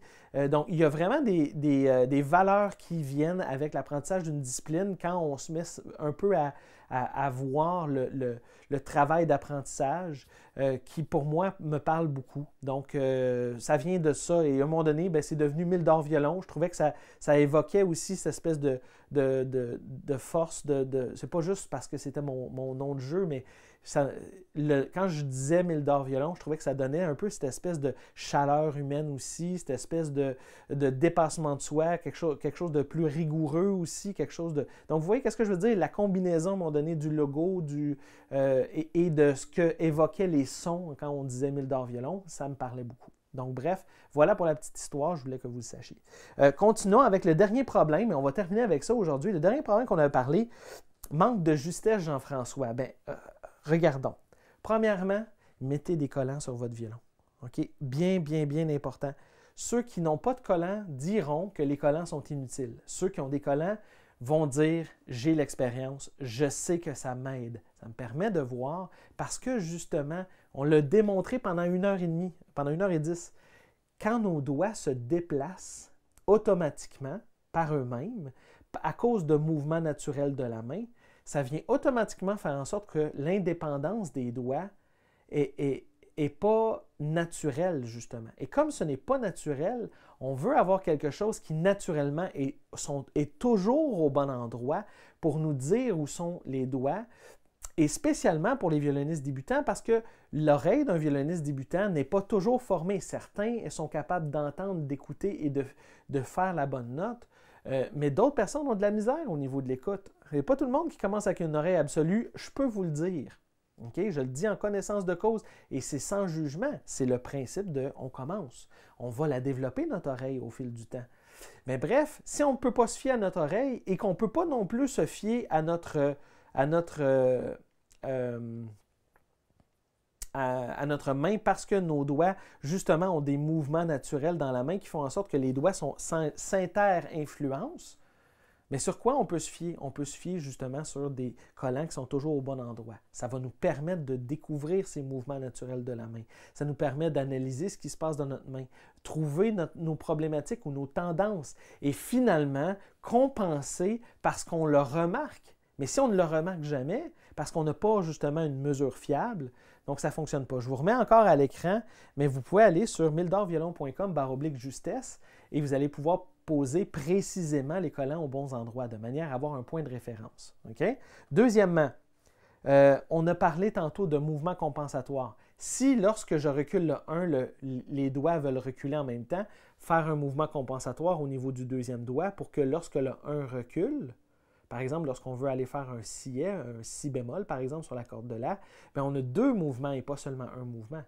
donc, il y a vraiment des valeurs qui viennent avec l'apprentissage d'une discipline quand on se met un peu à, à, voir le, le, travail d'apprentissage euh, qui, pour moi, me parle beaucoup. Donc, euh, ça vient de ça. Et à un moment donné, ben, c'est devenu mille d'or violon. Je trouvais que ça, ça évoquait aussi cette espèce de, de, de, de force. De, de... C'est pas juste parce que c'était mon, mon, nom de jeu, mais quand je disais Mildor Violon, je trouvais que ça donnait un peu cette espèce de chaleur humaine aussi, cette espèce de, dépassement de soi, quelque chose, de plus rigoureux aussi, quelque chose de... Donc vous voyez qu'est-ce que je veux dire? La combinaison, à donné, du logo du, euh, et, de ce que évoquaient les sons quand on disait Mildor Violon, ça me parlait beaucoup. Donc bref, voilà pour la petite histoire, je voulais que vous le sachiez. Euh, continuons avec le dernier problème, et on va terminer avec ça aujourd'hui. Le dernier problème qu'on a parlé, manque de justesse, Jean-François. Ben, euh, Regardons. Premièrement, mettez des collants sur votre violon. Bien, bien, bien important. Ceux qui n'ont pas de collants diront que les collants sont inutiles. Ceux qui ont des collants vont dire j'ai l'expérience, je sais que ça m'aide. Ça me permet de voir parce que justement, on l'a démontré pendant une heure et demie, pendant une heure et dix. Quand nos doigts se déplacent automatiquement par eux-mêmes, à cause de mouvements naturels de la main, ça vient automatiquement faire en sorte que l'indépendance des doigts est, est, pas naturelle, justement. Et comme ce n'est pas naturel, on veut avoir quelque chose qui naturellement est, sont, est toujours au bon endroit pour nous dire où sont les doigts, et spécialement pour les violonistes débutants, parce que l'oreille d'un violoniste débutant n'est pas toujours formée. Certains sont capables d'entendre, d'écouter et de, de, faire la bonne note, euh, mais d'autres personnes ont de la misère au niveau de l'écoute. Il n'y a pas tout le monde qui commence avec une oreille absolue, je peux vous le dire. Je le dis en connaissance de cause et c'est sans jugement. C'est le principe de on commence. On va la développer, notre oreille, au fil du temps. Mais bref, si on ne peut pas se fier à notre oreille et qu'on ne peut pas non plus se fier à notre, à notre, euh, euh, à, notre main parce que nos doigts, justement, ont des mouvements naturels dans la main qui font en sorte que les doigts s'inter-influencent, mais sur quoi on peut se fier? On peut se fier justement sur des collants qui sont toujours au bon endroit. Ça va nous permettre de découvrir ces mouvements naturels de la main. Ça nous permet d'analyser ce qui se passe dans notre main, trouver nos problématiques ou nos tendances et finalement compenser parce qu'on le remarque. Mais si on ne le remarque jamais, parce qu'on n'a pas justement une mesure fiable, donc ça ne fonctionne pas. Je vous remets encore à l'écran, mais vous pouvez aller sur mildorviolon.com barre oblique justesse et vous allez pouvoir poser précisément les collants aux bons endroits, de manière à avoir un point de référence. Deuxièmement, euh, on a parlé tantôt de mouvement compensatoire. Si lorsque je recule le 1, les doigts veulent reculer en même temps, faire un mouvement compensatoire au niveau du deuxième doigt pour que lorsque le 1 recule, par exemple, lorsqu'on veut aller faire un si, un si bémol, par exemple, sur la corde de la, ben, on a deux mouvements et pas seulement un mouvement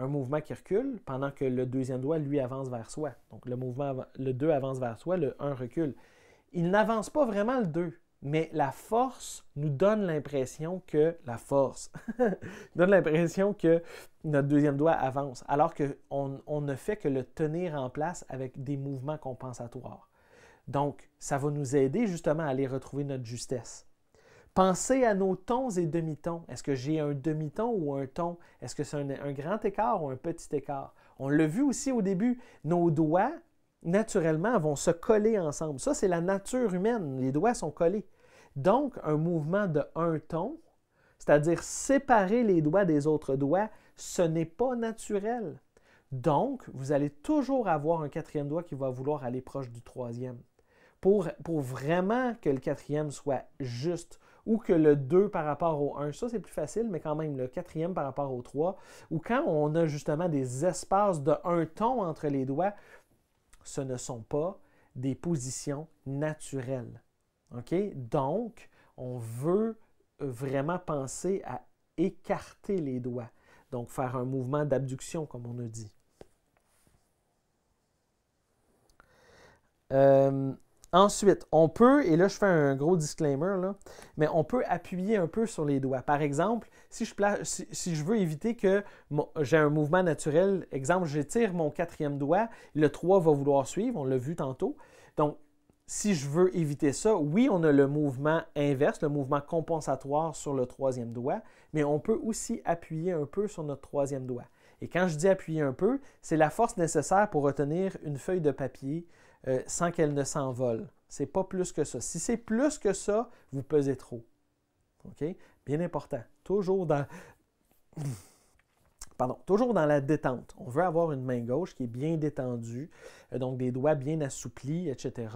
un mouvement qui recule pendant que le deuxième doigt, lui, avance vers soi. Donc le mouvement, le 2 avance vers soi, le 1 recule. Il n'avance pas vraiment le 2, mais la force nous donne l'impression que la force *laughs* donne l'impression que notre deuxième doigt avance, alors qu'on on ne fait que le tenir en place avec des mouvements compensatoires. Donc, ça va nous aider justement à aller retrouver notre justesse. Pensez à nos tons et demi-tons. Est-ce que j'ai un demi-ton ou un ton? Est-ce que c'est un, grand écart ou un petit écart? On l'a vu aussi au début, nos doigts, naturellement, vont se coller ensemble. Ça, c'est la nature humaine. Les doigts sont collés. Donc, un mouvement de un ton, c'est-à-dire séparer les doigts des autres doigts, ce n'est pas naturel. Donc, vous allez toujours avoir un quatrième doigt qui va vouloir aller proche du troisième. Pour, pour vraiment que le quatrième soit juste, ou que le 2 par rapport au 1. Ça, c'est plus facile, mais quand même, le quatrième par rapport au 3. Ou quand on a justement des espaces de un ton entre les doigts, ce ne sont pas des positions naturelles. OK? Donc, on veut vraiment penser à écarter les doigts. Donc, faire un mouvement d'abduction, comme on a dit. Euh, Ensuite, on peut, et là je fais un gros disclaimer, mais on peut appuyer un peu sur les doigts. Par exemple, si je, si je veux éviter que j'ai un mouvement naturel, exemple, j'étire mon quatrième doigt, le 3 va vouloir suivre, on l'a vu tantôt. Donc, si je veux éviter ça, oui, on a le mouvement inverse, le mouvement compensatoire sur le troisième doigt, mais on peut aussi appuyer un peu sur notre troisième doigt. Et quand je dis appuyer un peu, c'est la force nécessaire pour retenir une feuille de papier, euh, sans qu'elle ne s'envole. n'est pas plus que ça. Si c'est plus que ça, vous pesez trop. Bien important. Toujours dans... *clears throat* toujours dans la détente. On veut avoir une main gauche qui est bien détendue, euh, donc des doigts bien assouplis, etc.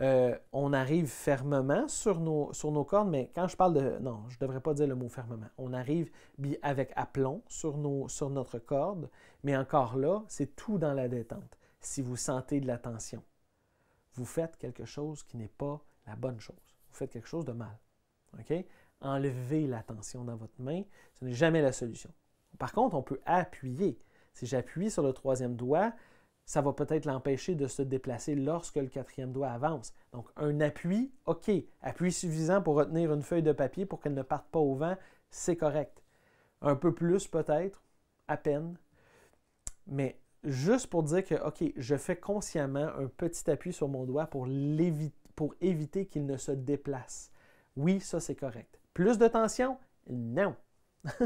Euh, on arrive fermement sur nos, cordes, mais quand je parle de... Non, je ne devrais pas dire le mot fermement. On arrive avec aplomb sur notre corde, mais encore là, c'est tout dans la détente si vous sentez de la tension vous faites quelque chose qui n'est pas la bonne chose. Vous faites quelque chose de mal. OK? Enlevez la tension dans votre main, ce n'est jamais la solution. Par contre, on peut appuyer. Si j'appuie sur le troisième doigt, ça va peut-être l'empêcher de se déplacer lorsque le quatrième doigt avance. Donc, un appui, OK. Appui suffisant pour retenir une feuille de papier pour qu'elle ne parte pas au vent, c'est correct. Un peu plus peut-être, à peine. Mais juste pour dire que, OK, je fais consciemment un petit appui sur mon doigt pour, pour éviter qu'il ne se déplace. Oui, ça c'est correct. Plus de tension? Non. *laughs*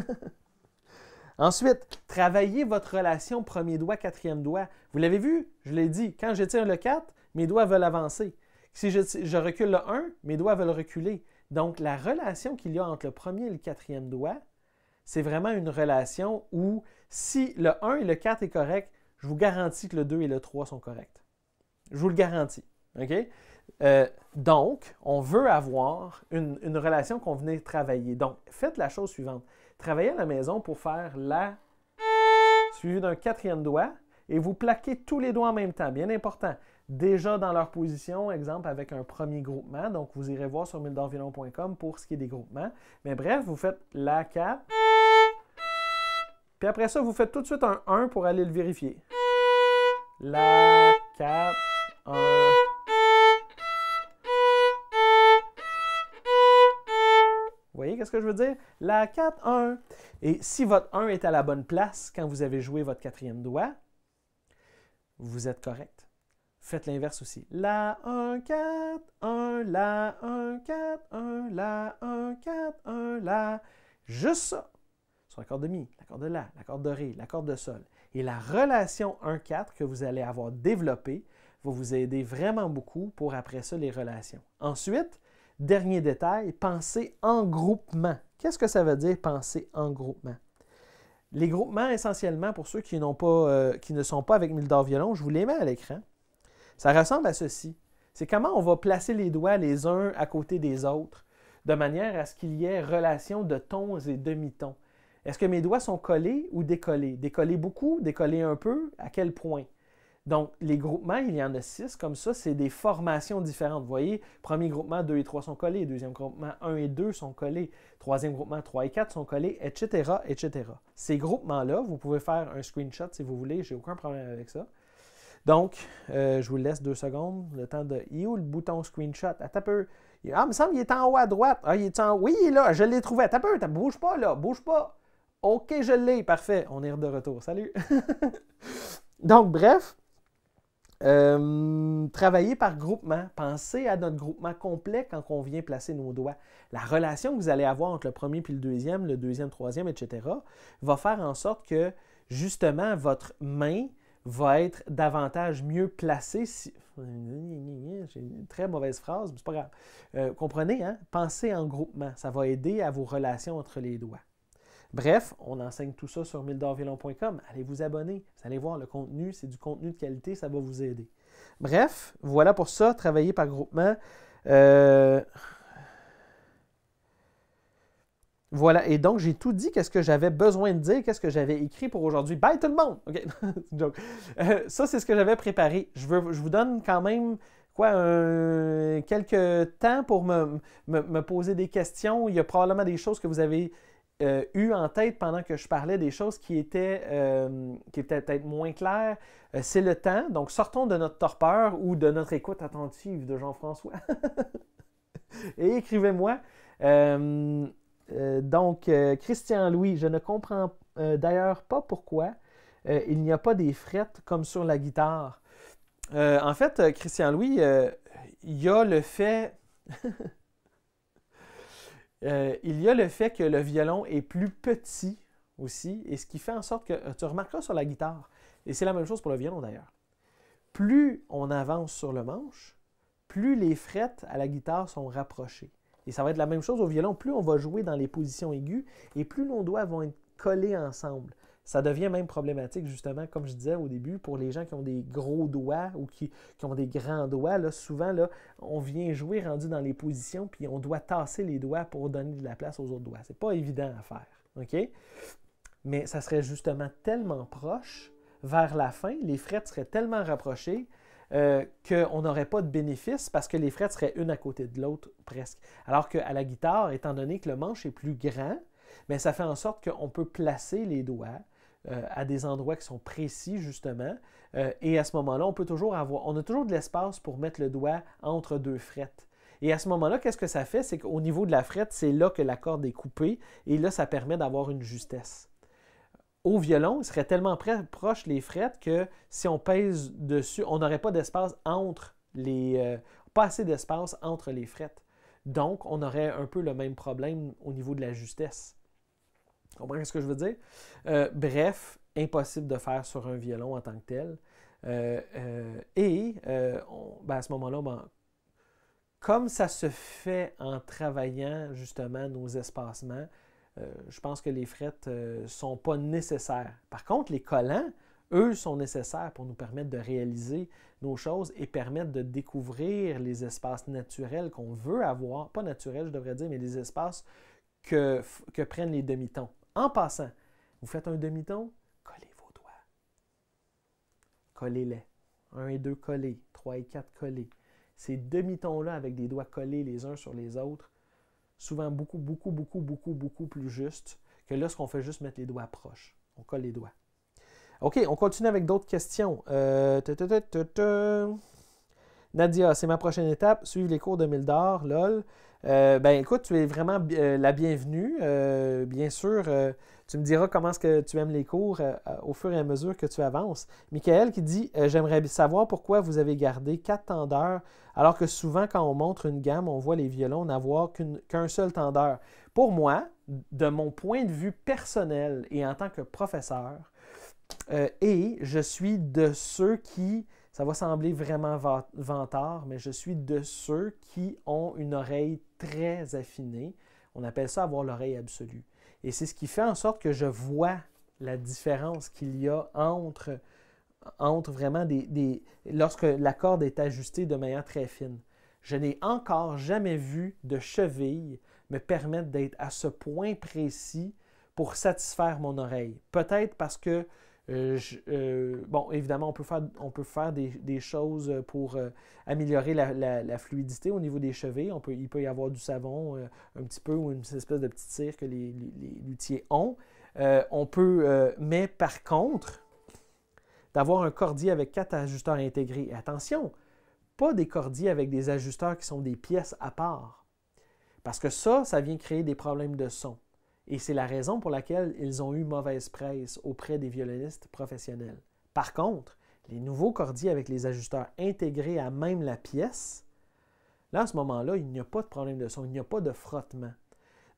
Ensuite, travaillez votre relation premier doigt, quatrième doigt. Vous l'avez vu, je l'ai dit, quand je j'étire le 4, mes doigts veulent avancer. Si je, je, recule le 1, mes doigts veulent reculer. Donc, la relation qu'il y a entre le premier et le quatrième doigt, c'est vraiment une relation où si le 1 et le 4 est correct, je vous garantis que le 2 et le 3 sont corrects. Je vous le garantis. OK? Euh, donc, on veut avoir une, relation qu'on venait travailler. Donc, faites la chose suivante. Travaillez à la maison pour faire la suivi d'un quatrième doigt et vous plaquez tous les doigts en même temps, bien important. Déjà dans leur position, exemple avec un premier groupement, donc vous irez voir sur mildanviolon.com pour ce qui est des groupements. Mais bref, vous faites la 4. Puis après ça, vous faites tout de suite un 1 pour aller le vérifier. La, 4, 1. Vous voyez qu'est-ce que je veux dire? La 4, 1. Et si votre 1 est à la bonne place quand vous avez joué votre quatrième doigt, vous êtes correct. Faites l'inverse aussi. La 1, 4, 1, la 1, 4, 1, la 1, 4, 1, la. Juste ça sur la corde de mi, la de la, la de ré, la de sol. Et la relation 1-4 que vous allez avoir développée va vous aider vraiment beaucoup pour après ça les relations. Ensuite, dernier détail, pensez en groupement. Qu'est-ce que ça veut dire penser en groupement? Les groupements, essentiellement, pour ceux qui, pas, euh, qui ne sont pas avec Mildor Violon, je vous les mets à l'écran. Ça ressemble à ceci. C'est comment on va placer les doigts les uns à côté des autres de manière à ce qu'il y ait relation de tons et demi-tons. Est-ce que mes doigts sont collés ou décollés? Décollés beaucoup, décollés un peu, à quel point? Donc, les groupements, il y en a six comme ça, c'est des formations différentes. Vous voyez, premier groupement, 2 et trois sont collés, deuxième groupement, 1 et 2 sont collés, troisième groupement, 3 et 4 sont collés, etc., etc. Ces groupements-là, vous pouvez faire un screenshot si vous voulez, j'ai aucun problème avec ça. Donc, euh, je vous laisse deux secondes, le temps de... Il est où le bouton screenshot? Attends un peu. Ah, il me semble qu'il est en haut à droite. Ah, il est en... Oui, là, je l'ai trouvé. Attends un peu, bouge pas là, bouge pas. OK, je l'ai, parfait, on est de retour. Salut. *laughs* Donc, bref, euh, travailler par groupement, pensez à notre groupement complet quand on vient placer nos doigts. La relation que vous allez avoir entre le premier puis le deuxième, le deuxième, troisième, etc., va faire en sorte que justement votre main va être davantage mieux placée. Si... *laughs* J'ai une très mauvaise phrase, mais c'est pas grave. Euh, comprenez, hein? Pensez en groupement, ça va aider à vos relations entre les doigts. Bref, on enseigne tout ça sur mildorvillon.com. Allez vous abonner. Vous allez voir le contenu. C'est du contenu de qualité. Ça va vous aider. Bref, voilà pour ça. Travailler par groupement. Euh, voilà, et donc j'ai tout dit, qu'est-ce que j'avais besoin de dire, qu'est-ce que j'avais écrit pour aujourd'hui. Bye tout le monde! Ok. *laughs* Euh, ça, c'est ce que j'avais préparé. Je, veux, je vous donne quand même quoi, quelques temps pour me, me poser des questions. Il y a probablement des choses que vous avez euh, eu en tête pendant que je parlais des choses qui étaient, euh, qui peut-être moins claires, euh, c'est le temps. Donc, sortons de notre torpeur ou de notre écoute attentive de Jean-François. *laughs* Et écrivez-moi. donc, Christian Louis, je ne comprends d'ailleurs pas pourquoi il n'y a pas des frettes comme sur la guitare. en fait, Christian Louis, il y a le fait. *laughs* Euh, il y a le fait que le violon est plus petit aussi, et ce qui fait en sorte que euh, tu remarqueras sur la guitare, et c'est la même chose pour le violon d'ailleurs. Plus on avance sur le manche, plus les frettes à la guitare sont rapprochées. Et ça va être la même chose au violon. Plus on va jouer dans les positions aiguës et plus nos doigts vont être collés ensemble ça devient même problématique, justement, comme je disais au début, pour les gens qui ont des gros doigts ou qui, ont des grands doigts. souvent, là, on vient jouer rendu dans les positions, puis on doit tasser les doigts pour donner de la place aux autres doigts. Ce n'est pas évident à faire. OK? Mais ça serait justement tellement proche, vers la fin, les frettes seraient tellement rapprochées euh, qu'on n'aurait pas de bénéfice parce que les frettes seraient une à côté de l'autre presque. Alors qu'à la guitare, étant donné que le manche est plus grand, mais ben, ça fait en sorte qu'on peut placer les doigts, euh, à des endroits qui sont précis, justement. Euh, et à ce moment-là, on peut toujours avoir, on a toujours de l'espace pour mettre le doigt entre deux frettes. Et à ce moment-là, qu'est-ce que ça fait? C'est qu'au niveau de la frette, c'est là que la corde est coupée et là, ça permet d'avoir une justesse. Au violon, il serait tellement proche les frettes que si on pèse dessus, on n'aurait pas d'espace entre les. Euh, pas assez d'espace entre les frettes. Donc, on aurait un peu le même problème au niveau de la justesse comprends ce que je veux dire? Euh, bref, impossible de faire sur un violon en tant que tel. Euh, euh, et ben, à ce moment-là, ben, comme ça se fait en travaillant justement nos espacements, je pense que les frettes ne sont pas nécessaires. Par contre, les collants, eux, sont nécessaires pour nous permettre de réaliser nos choses et permettre de découvrir les espaces naturels qu'on veut avoir, pas naturels, je devrais dire, mais les espaces que, que prennent les demi-tons. En passant, vous faites un demi-ton, collez vos doigts. Collez-les. Un et deux collés, trois et quatre collés. Ces demi-tons-là avec des doigts collés les uns sur les autres, souvent beaucoup, beaucoup, beaucoup, beaucoup, beaucoup plus juste que lorsqu'on fait juste mettre les doigts proches. On colle les doigts. OK, on continue avec d'autres questions. Euh, Nadia, c'est ma prochaine étape. Suivre les cours de Mildor, lol. Euh, ben écoute, tu es vraiment euh, la bienvenue. Euh, bien sûr, euh, tu me diras comment est-ce que tu aimes les cours au fur et à mesure que tu avances. Michael qui dit J'aimerais savoir pourquoi vous avez gardé quatre tendeurs, alors que souvent, quand on montre une gamme, on voit les violons n'avoir qu'un seul tendeur. Pour moi, de mon point de vue personnel et en tant que professeur, et je suis de ceux qui ça va sembler vraiment vantard, mais je suis de ceux qui ont une oreille très affinée. On appelle ça avoir l'oreille absolue. Et c'est ce qui fait en sorte que je vois la différence qu'il y a entre, entre vraiment des, des, lorsque la corde est ajustée de manière très fine. Je n'ai encore jamais vu de cheville me permettre d'être à ce point précis pour satisfaire mon oreille. Peut-être parce que euh, euh, bon, évidemment, on peut faire, on peut faire des, choses pour euh, améliorer la, fluidité au niveau des chevets. il peut y avoir du savon un petit peu ou une espèce de petit cire que les, luthiers ont. on peut, mais par contre, d'avoir un cordier avec quatre ajusteurs intégrés. attention, pas des cordiers avec des ajusteurs qui sont des pièces à part. Parce que ça, ça vient créer des problèmes de son. Et c'est la raison pour laquelle ils ont eu mauvaise presse auprès des violonistes professionnels. Par contre, les nouveaux cordiers avec les ajusteurs intégrés à même la pièce, là, à ce moment-là, il n'y a pas de problème de son, il n'y a pas de frottement.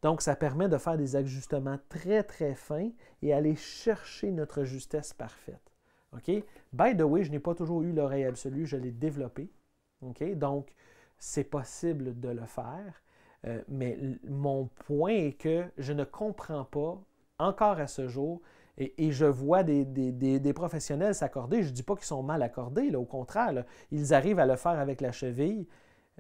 Donc, ça permet de faire des ajustements très, très fins et aller chercher notre justesse parfaite. OK? By the way, je n'ai pas toujours eu l'oreille absolue, je l'ai développée. OK? Donc, c'est possible de le faire. Euh, mais mon point est que je ne comprends pas, encore à ce jour, et, je vois des, des, des, professionnels s'accorder. Je ne dis pas qu'ils sont mal accordés, là, au contraire, ils arrivent à le faire avec la cheville.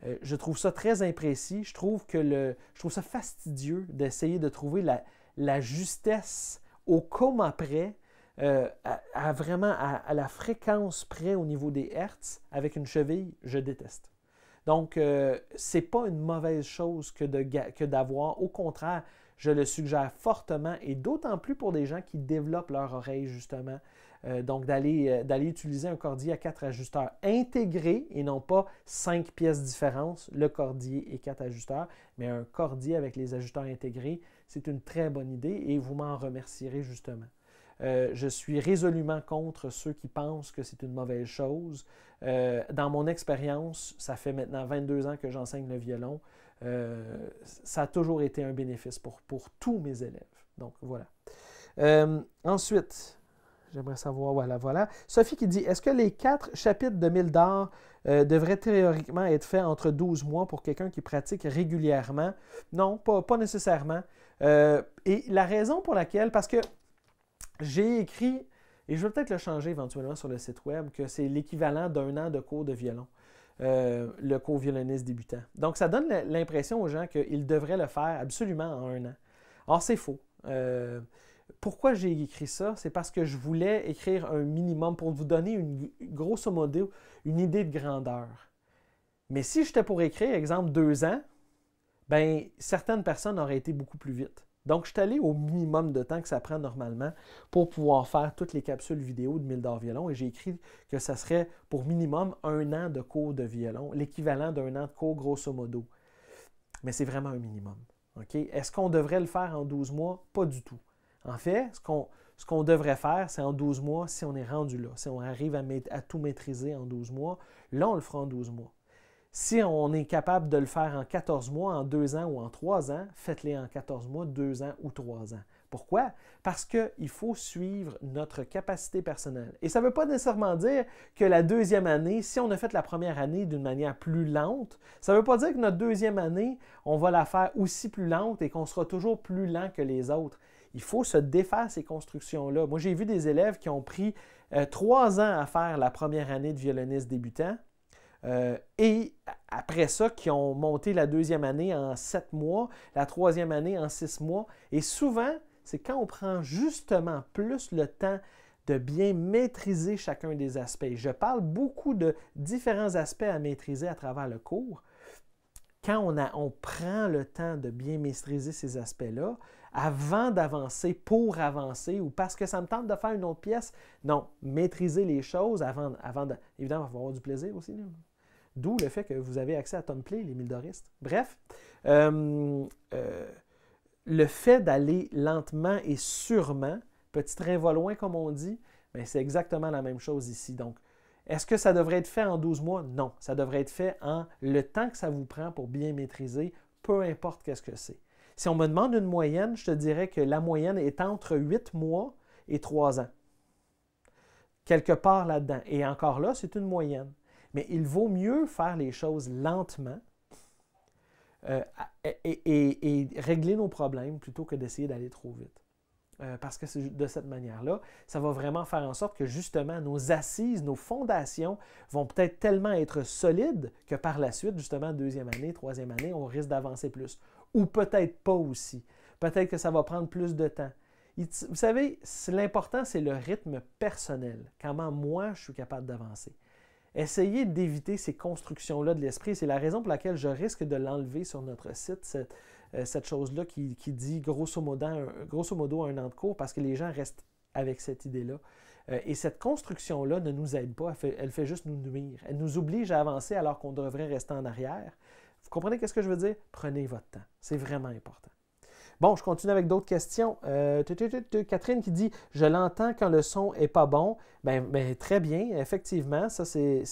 Euh, je trouve ça très imprécis. Je trouve, que le, je trouve ça fastidieux d'essayer de trouver la, la, justesse au comme après, euh, à, vraiment à la fréquence près au niveau des hertz avec une cheville. Je déteste. Donc, euh, ce n'est pas une mauvaise chose que, d'avoir. Au contraire, je le suggère fortement et d'autant plus pour des gens qui développent leur oreille, justement. Euh, donc, euh, d'aller, utiliser un cordier à quatre ajusteurs intégrés et non pas cinq pièces différentes, le cordier et quatre ajusteurs, mais un cordier avec les ajusteurs intégrés, c'est une très bonne idée et vous m'en remercierez justement. Euh, je suis résolument contre ceux qui pensent que c'est une mauvaise chose. Euh, dans mon expérience, ça fait maintenant 22 ans que j'enseigne le violon, euh, ça a toujours été un bénéfice pour, pour tous mes élèves. Donc voilà. ensuite, j'aimerais savoir, voilà, voilà. Sophie qui dit, est-ce que les quatre chapitres de Mille d'or devraient théoriquement être faits entre 12 mois pour quelqu'un qui pratique régulièrement. Non, pas, pas nécessairement. et la raison pour laquelle, parce que j'ai écrit, et je vais peut-être le changer éventuellement sur le site web, que c'est l'équivalent d'un an de cours de violon, euh, le cours violoniste débutant. Donc, ça donne l'impression aux gens qu'ils devraient le faire absolument en un an. Or, c'est faux. Euh, pourquoi j'ai écrit ça? C'est parce que je voulais écrire un minimum pour vous donner, une, grosso modo, une idée de grandeur. Mais si j'étais pour écrire, exemple, deux ans, ben certaines personnes auraient été beaucoup plus vite. Donc, je suis allé au minimum de temps que ça prend normalement pour pouvoir faire toutes les capsules vidéo de Mildor Violon et j'ai écrit que ça serait pour minimum un an de cours de violon, l'équivalent d'un an de cours grosso modo. Mais c'est vraiment un minimum. Est-ce qu'on devrait le faire en 12 mois? Pas du tout. En fait, ce qu'on devrait faire, c'est en 12 mois, si on est rendu là, si on arrive à, à, tout maîtriser en 12 mois, là, on le fera en 12 mois. Si on est capable de le faire en 14 mois, en 2 ans ou en 3 ans, faites-les en 14 mois, 2 ans ou 3 ans. Pourquoi? Parce qu'il faut suivre notre capacité personnelle. Et ça ne veut pas nécessairement dire que la deuxième année, si on a fait la première année d'une manière plus lente, ça ne veut pas dire que notre deuxième année, on va la faire aussi plus lente et qu'on sera toujours plus lent que les autres. Il faut se défaire ces constructions-là. Moi, j'ai vu des élèves qui ont pris 3 euh, trois ans à faire la première année de violoniste débutant euh, et après ça, qui ont monté la deuxième année en sept mois, la troisième année en six mois. Et souvent, c'est quand on prend justement plus le temps de bien maîtriser chacun des aspects. Je parle beaucoup de différents aspects à maîtriser à travers le cours. Quand on, prend le temps de bien maîtriser ces aspects-là, avant d'avancer, pour avancer, ou parce que ça me tente de faire une autre pièce, non, maîtriser les choses avant, avant Évidemment, avoir du plaisir aussi. D'où le fait que vous avez accès à Tom Play, les Mildoristes. Bref, euh, euh, le fait d'aller lentement et sûrement, petit train va loin comme on dit, mais ben, c'est exactement la même chose ici. Donc, est-ce que ça devrait être fait en 12 mois? Non, ça devrait être fait en le temps que ça vous prend pour bien maîtriser, peu importe qu'est-ce que c'est. Si on me demande une moyenne, je te dirais que la moyenne est entre 8 mois et 3 ans. Quelque part là-dedans. Et encore là, c'est une moyenne. Mais il vaut mieux faire les choses lentement euh, et, régler nos problèmes plutôt que d'essayer d'aller trop vite. Euh, parce que de cette manière-là, ça va vraiment faire en sorte que justement nos assises, nos fondations vont peut-être tellement être solides que par la suite, justement, deuxième année, troisième année, on risque d'avancer plus. Ou peut-être pas aussi. Peut-être que ça va prendre plus de temps. Vous savez, l'important, c'est le rythme personnel. Comment moi, je suis capable d'avancer. Essayez d'éviter ces constructions-là de l'esprit. C'est la raison pour laquelle je risque de l'enlever sur notre site, cette, euh, chose-là qui, dit grosso modo, un, grosso modo un an de cours, parce que les gens restent avec cette idée-là. Euh, et cette construction-là ne nous aide pas, elle fait, elle fait, juste nous nuire. Elle nous oblige à avancer alors qu'on devrait rester en arrière. Vous comprenez qu'est-ce que je veux dire? Prenez votre temps. C'est vraiment important. Bon, je continue avec d'autres questions. Euh, Catherine qui dit Je l'entends quand le son n'est pas bon. Ben, ben, très bien, effectivement, ça c'est.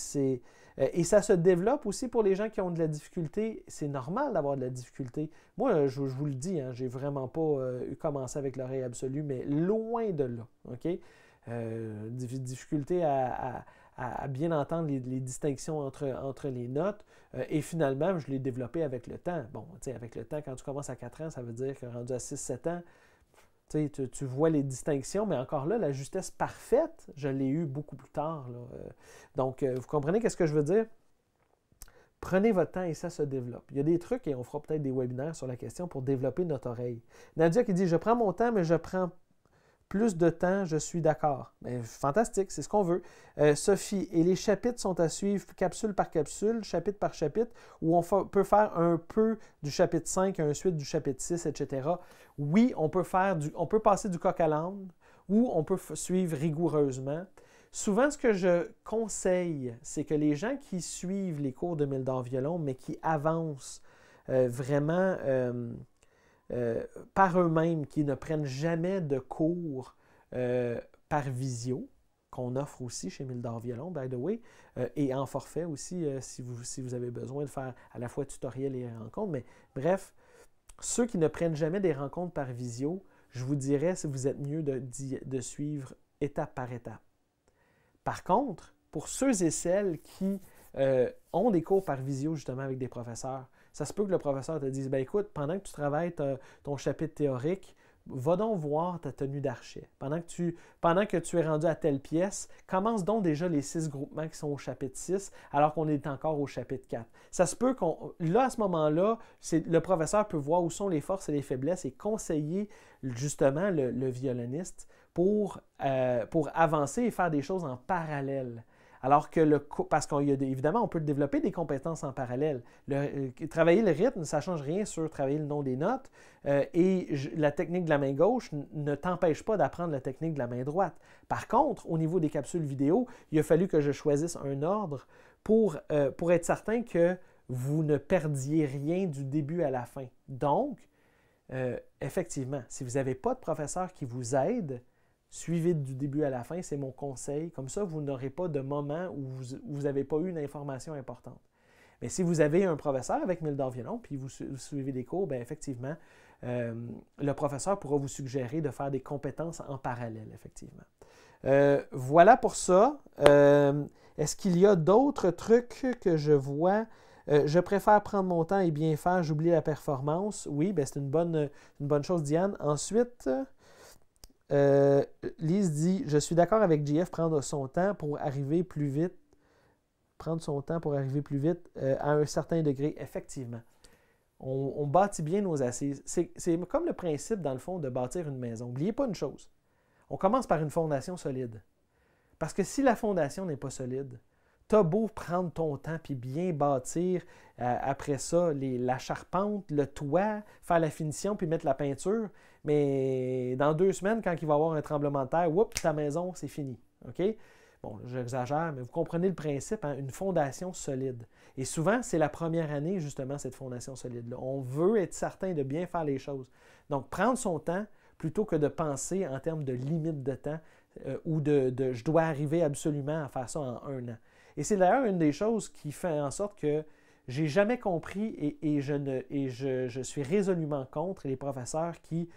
Euh, et ça se développe aussi pour les gens qui ont de la difficulté. C'est normal d'avoir de la difficulté. Moi, je, vous le dis, hein, j'ai vraiment pas euh, eu commencé avec l'oreille absolue, mais loin de là. OK? difficulté à à, bien entendre les, distinctions entre, entre les notes. Euh, et finalement, je l'ai développé avec le temps. Bon, tu sais, avec le temps, quand tu commences à 4 ans, ça veut dire que rendu à 6-7 ans, tu, vois les distinctions, mais encore là, la justesse parfaite, je l'ai eue beaucoup plus tard. Euh, donc, euh, vous comprenez qu'est-ce que je veux dire? Prenez votre temps et ça se développe. Il y a des trucs et on fera peut-être des webinaires sur la question pour développer notre oreille. Nadia qui dit Je prends mon temps, mais je prends plus de temps, je suis d'accord. fantastique, c'est ce qu'on veut. Euh, Sophie, et les chapitres sont à suivre capsule par capsule, chapitre par chapitre, où on peut faire un peu du chapitre 5 et suite du chapitre 6, etc. Oui, on peut, faire du, on peut passer du coq à l'âne ou on peut suivre rigoureusement. Souvent, ce que je conseille, c'est que les gens qui suivent les cours de Mildor Violon, mais qui avancent euh, vraiment... Euh, euh, par eux-mêmes, qui ne prennent jamais de cours euh, par visio, qu'on offre aussi chez Mildor Violon, by the way, euh, et en forfait aussi, si, vous, avez besoin de faire à la fois tutoriel et rencontre. Mais bref, ceux qui ne prennent jamais des rencontres par visio, je vous dirais, si vous êtes mieux de, suivre étape par étape. Par contre, pour ceux et celles qui ont des cours par visio justement avec des professeurs, ça se peut que le professeur te dise ben écoute, pendant que tu travailles ton chapitre théorique, va donc voir ta tenue d'archet. Pendant que, tu, pendant que tu es rendu à telle pièce, commence donc déjà les six groupements qui sont au chapitre 6, alors qu'on est encore au chapitre 4. Ça se peut qu'on. Là, à ce moment-là, le professeur peut voir où sont les forces et les faiblesses et conseiller justement le, violoniste pour, euh, pour avancer et faire des choses en parallèle. Alors que le parce qu'on évidemment, on peut développer des compétences en parallèle. Euh, travailler le rythme, ça ne change rien sur travailler le nom des notes. Euh, et la technique de la main gauche ne t'empêche pas d'apprendre la technique de la main droite. Par contre, au niveau des capsules vidéo, il a fallu que je choisisse un ordre pour, euh, pour être certain que vous ne perdiez rien du début à la fin. Donc, effectivement, si vous n'avez pas de professeur qui vous aide, Suivez du début à la fin, c'est mon conseil. Comme ça, vous n'aurez pas de moment où vous n'avez pas eu une information importante. Mais si vous avez un professeur avec Mildor Violon, puis vous, suivez des cours, bien effectivement, euh, le professeur pourra vous suggérer de faire des compétences en parallèle, effectivement. Euh, voilà pour ça. Euh, est-ce qu'il y a d'autres trucs que je vois? je préfère prendre mon temps et bien faire, j'oublie la performance. Oui, ben, c'est une bonne, une bonne chose, Diane. Ensuite, euh, Lise dit Je suis d'accord avec JF, prendre son temps pour arriver plus vite. Prendre son temps pour arriver plus vite euh, à un certain degré, effectivement. On, bâtit bien nos assises. C'est comme le principe, dans le fond, de bâtir une maison. N'oubliez pas une chose on commence par une fondation solide. Parce que si la fondation n'est pas solide, as beau prendre ton temps puis bien bâtir euh, après ça la charpente, le toit, faire la finition puis mettre la peinture, mais dans deux semaines, quand il va y avoir un tremblement de terre, oups, ta maison, c'est fini. Bon, j'exagère, mais vous comprenez le principe, hein? une fondation solide. Et souvent, c'est la première année, justement, cette fondation solide-là. On veut être certain de bien faire les choses. Donc, prendre son temps plutôt que de penser en termes de limite de temps euh, ou de, je dois arriver absolument à faire ça en un an. Et c'est d'ailleurs une des choses qui fait en sorte que j'ai jamais compris et, je, ne, et je, suis résolument contre les professeurs qui,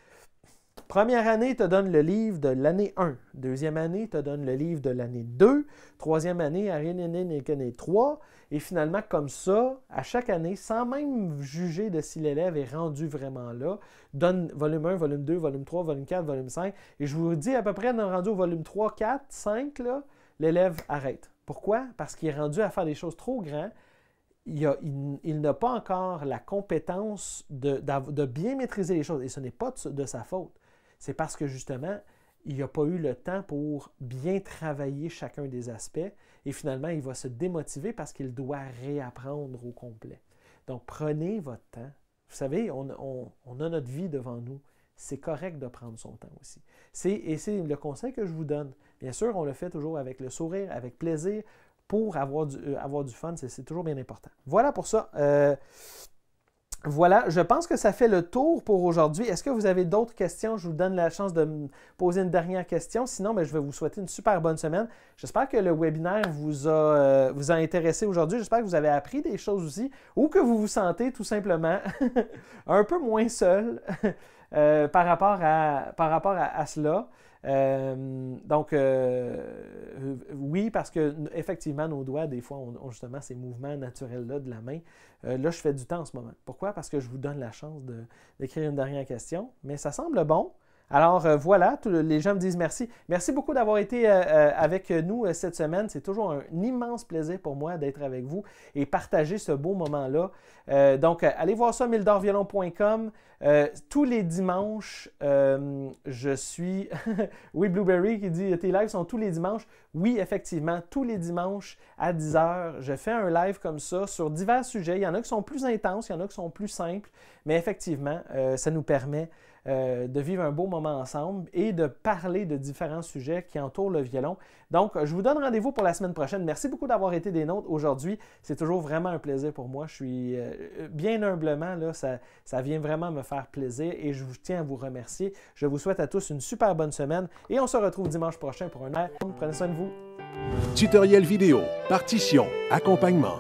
première année, te donnent le livre de l'année 1, deuxième année, te donnent le livre de l'année 2, troisième année, année 3, et finalement, comme ça, à chaque année, sans même juger de si l'élève est rendu vraiment là, donne volume 1, volume 2, volume 3, volume 4, volume 5, et je vous dis à peu près, dans rendu au volume 3, 4, 5, l'élève arrête. Pourquoi? Parce qu'il est rendu à faire des choses trop grandes il, n'a pas encore la compétence de, bien maîtriser les choses. Et ce n'est pas de, sa faute. C'est parce que justement, il n'a pas eu le temps pour bien travailler chacun des aspects et finalement, il va se démotiver parce qu'il doit réapprendre au complet. Donc, prenez votre temps. Vous savez, on, on a notre vie devant nous. C'est correct de prendre son temps aussi. Et c'est le conseil que je vous donne. Bien sûr, on le fait toujours avec le sourire, avec plaisir pour avoir du, euh, avoir du fun, c'est toujours bien important. Voilà pour ça. Euh, voilà, je pense que ça fait le tour pour aujourd'hui. Est-ce que vous avez d'autres questions? Je vous donne la chance de me poser une dernière question. Sinon, ben, je vais vous souhaiter une super bonne semaine. J'espère que le webinaire vous a, euh, vous a intéressé aujourd'hui. J'espère que vous avez appris des choses aussi ou que vous vous sentez tout simplement *laughs* un peu moins seul *laughs* par rapport à, par rapport à cela. Euh, donc, euh, oui, parce que effectivement, nos doigts, des fois, ont, justement ces mouvements naturels-là de la main. Euh, là, je fais du temps en ce moment. Pourquoi? Parce que je vous donne la chance d'écrire une dernière question, mais ça semble bon. Alors euh, voilà, les gens me disent merci. Merci beaucoup d'avoir été euh, euh, avec nous cette semaine. C'est toujours un immense plaisir pour moi d'être avec vous et partager ce beau moment-là. donc allez voir ça, mildorviolon.com. tous les dimanches, je suis... *laughs* oui, Blueberry qui dit, tes lives sont tous les dimanches. Oui, effectivement, tous les dimanches à 10h, je fais un live comme ça sur divers sujets. Il y en a qui sont plus intenses, il y en a qui sont plus simples, mais effectivement, ça nous permet euh, de vivre un beau moment ensemble et de parler de différents sujets qui entourent le violon. Donc, je vous donne rendez-vous pour la semaine prochaine. Merci beaucoup d'avoir été des nôtres aujourd'hui. C'est toujours vraiment un plaisir pour moi. Je suis euh, euh, bien humblement, là, ça, vient vraiment me faire plaisir et je vous tiens à vous remercier. Je vous souhaite à tous une super bonne semaine et on se retrouve dimanche prochain pour un air. Prenez soin de vous. Tutoriel vidéo, partition, accompagnement.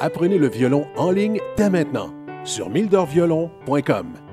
Apprenez le violon en ligne dès maintenant sur mildorviolon.com.